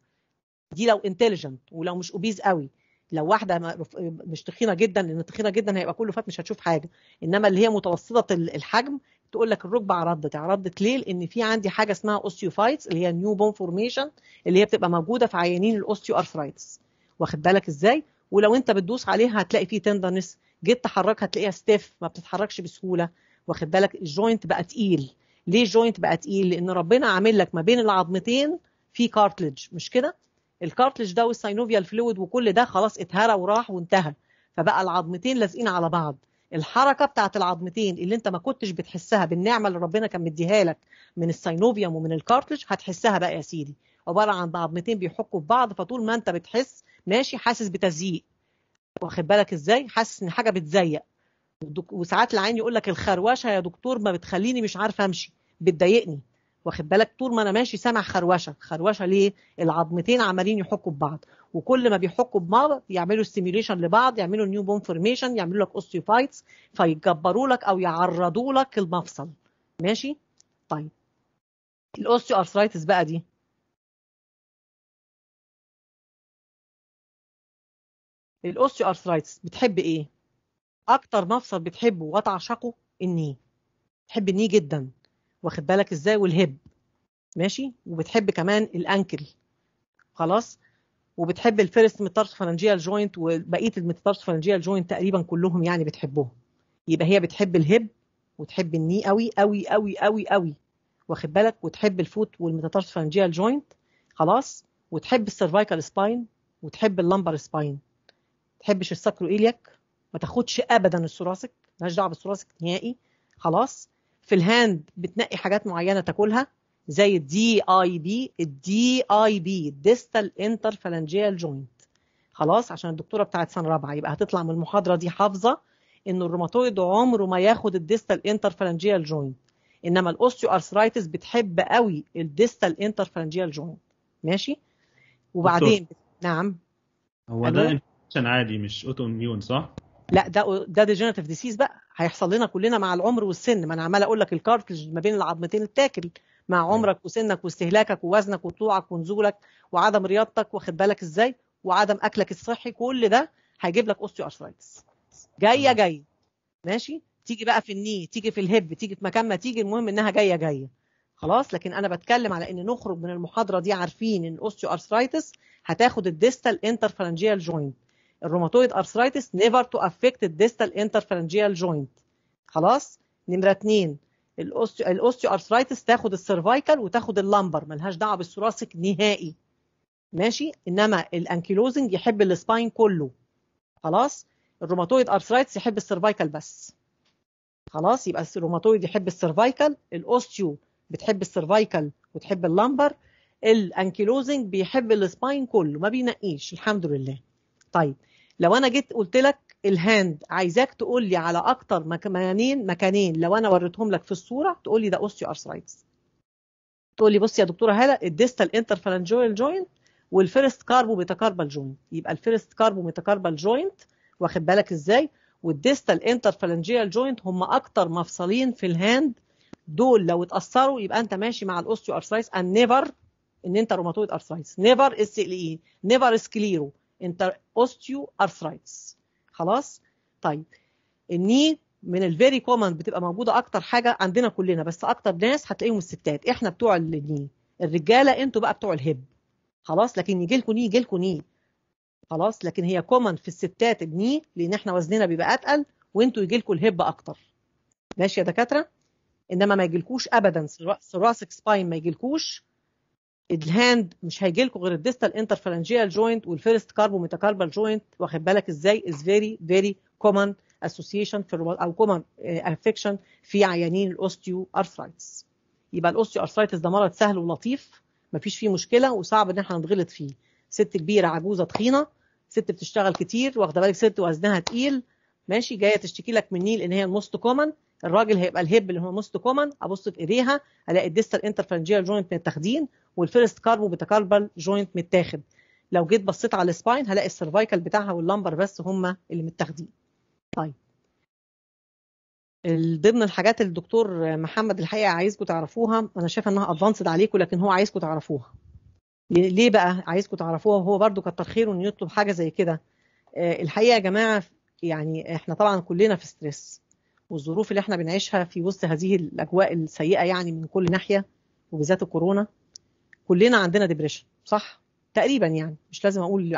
دي لو انتليجنت ولو مش اوبيز قوي لو واحده مش تخينه جدا لان تخينه جدا هيبقى كله فات مش هتشوف حاجه انما اللي هي متوسطه الحجم تقول لك الركبه عرضت عرضت ليه لان في عندي حاجه اسمها اوستيوفايتس اللي هي نيو بون فورميشن اللي هي بتبقى موجوده في عيانين الاوستيو ارثرايتس واخد بالك ازاي ولو انت بتدوس عليها هتلاقي في تندرنس جيت تحركها هتلاقيها ستيف ما بتتحركش بسهوله واخد بالك الجوينت بقى تقيل ليه الجوينت بقى تقيل لان ربنا عامل لك ما بين العظمتين في كارتلج مش كده الكارتلج ده والساينوفيال فلويد وكل ده خلاص اتهرى وراح وانتهى فبقى العظمتين لازقين على بعض الحركه بتاعت العظمتين اللي انت ما كنتش بتحسها بالنعمه اللي ربنا كان مديها لك من السينوفيوم ومن الكارتلج هتحسها بقى يا سيدي عباره عن عظمتين بيحكوا في بعض فطول ما انت بتحس ماشي حاسس بتزييق واخد بالك ازاي حاسس ان حاجه بتزيق وساعات العين يقول لك الخروشه يا دكتور ما بتخليني مش عارفه امشي بتضايقني واخد بالك طول ما انا ماشي سامع خروشه خروشه ليه العظمتين عمالين يحكوا ببعض وكل ما بيحكوا بمرض يعملوا ستيميوليشن لبعض يعملوا نيو بون فورميشن يعملوا لك اوستيوفايتس فيجبروا لك او يعرضوا لك المفصل ماشي طيب الاوستيو ارثرايتس بقى دي الاوستيو ارثرايتس بتحب ايه اكتر مفصل بتحبه وتعشقه الني بتحب الني جدا واخد بالك ازاي والهب ماشي وبتحب كمان الانكل خلاص وبتحب الفيرست ميتارس فرنجيال جوينت وبقيه الميتارس فرنجيال جوينت تقريبا كلهم يعني بتحبهم يبقى هي بتحب الهب وتحب الني قوي قوي قوي قوي قوي واخد بالك وتحب الفوت والميتارس فرنجيال جوينت خلاص وتحب السيرفايكال سباين وتحب اللمبر سباين تحبش الساكرو إليك ما تاخدش ابدا الثوراسك مالهاش دعوه بالثوراسك نهائي خلاص في الهاند بتنقي حاجات معينه تاكلها زي الدي اي بي الدي اي بي الديستال انترفالانجيال جوينت خلاص عشان الدكتوره بتاعت سنه رابعه يبقى هتطلع من المحاضره دي حافظه ان الروماتويد عمره ما ياخد الديستال انترفالانجيال جوينت انما الاوستيو ارثرايتس بتحب قوي الديستال انترفالانجيال جوينت ماشي وبعدين نعم هو ده انفكشن عادي مش اوتو اميون صح؟ لا ده ده ديجنتيف ديسيز بقى هيحصل لنا كلنا مع العمر والسن ما انا عمال اقول لك الكارتج ما بين العظمتين التاكل مع عمرك وسنك واستهلاكك ووزنك وطلوعك ونزولك وعدم رياضتك واخد بالك ازاي وعدم اكلك الصحي كل ده هيجيب لك اوستيو ارثرايتس جايه جايه ماشي تيجي بقى في الني تيجي في الهب تيجي في مكان ما تيجي المهم انها جايه جايه خلاص لكن انا بتكلم على ان نخرج من المحاضره دي عارفين ان الاوستيو ارثرايتس هتاخد الديستال انترفرنجيال جوينت الروماتويد ارثرايتس نيفر تو افكت الديستال انترفرنجيال جوينت خلاص نمره اتنين الاوستيو ارثرايتس تاخد السيرفايكال وتاخد اللامبر ملهاش دعوه بالثراسك نهائي ماشي انما الانكيلوزنج يحب السباين كله خلاص الروماتويد ارثرايتس يحب السيرفايكال بس خلاص يبقى الروماتويد يحب السيرفايكال الاوستيو بتحب السيرفايكال وتحب اللامبر الانكيلوزنج بيحب السباين كله ما بينقيش الحمد لله طيب لو انا جيت قلت لك الهاند عايزاك تقول لي على اكتر مكانين مكانين لو انا وريتهم لك في الصوره تقول لي ده اوستيو ارثرايتس تقول لي بص يا دكتوره هلا الديستال انترفالانجويال جوينت والفيرست كاربو ميتاكاربال جوينت يبقى الفيرست كاربو ميتاكاربال جوينت واخد بالك ازاي والديستال انترفالانجيال جوينت هم اكتر مفصلين في الهاند دول لو اتاثروا يبقى انت ماشي مع الاوستيو ارثرايتس ان نيفر ان انت روماتويد ارثرايتس نيفر اس ال اي نيفر سكليرو انتر اوستيو ارثرايتس خلاص طيب الني من الفيري كومن بتبقى موجوده اكتر حاجه عندنا كلنا بس اكتر ناس هتلاقيهم الستات احنا بتوع الني الرجاله انتوا بقى بتوع الهب خلاص لكن يجي لكم ني يجي لكم ني خلاص لكن هي كومن في الستات الني لان احنا وزننا بيبقى اتقل وانتوا يجي لكم الهب اكتر ماشي يا دكاتره انما ما يجيلكوش ابدا سراسك سباين ما يجيلكوش الهاند مش هيجي لكم غير الديستال انترفرنجيال جوينت والفيرست كاربو ميتاكاربال جوينت واخد بالك ازاي از فيري فيري كومن اسوسيشن في او كومن افكشن آه، في عيانين الاوستيو ارثرايتس يبقى الاوستيو ارثرايتس ده مرض سهل ولطيف مفيش فيه مشكله وصعب ان احنا نتغلط فيه ست كبيره عجوزه تخينه ست بتشتغل كتير واخده بالك ست وزنها تقيل ماشي جايه تشتكي لك من نيل ان هي الموست كومن الراجل هيبقى الهيب اللي هو موست كومن ابص في ايديها الاقي الديستال انترفرنجيال جوينت متاخدين والفيرست كاربو بتكاربال جوينت متاخد لو جيت بصيت على السباين هلاقي السيرفايكال بتاعها واللمبر بس هم اللي متاخدين طيب ضمن الحاجات اللي الدكتور محمد الحقيقه عايزكم تعرفوها انا شايفه انها ادفانسد عليكم لكن هو عايزكم تعرفوها ليه بقى عايزكم تعرفوها وهو برده كتر خيره انه يطلب حاجه زي كده آه، الحقيقه يا جماعه يعني احنا طبعا كلنا في ستريس والظروف اللي احنا بنعيشها في وسط هذه الاجواء السيئه يعني من كل ناحيه وبالذات الكورونا كلنا عندنا ديبريشن صح تقريبا يعني مش لازم اقول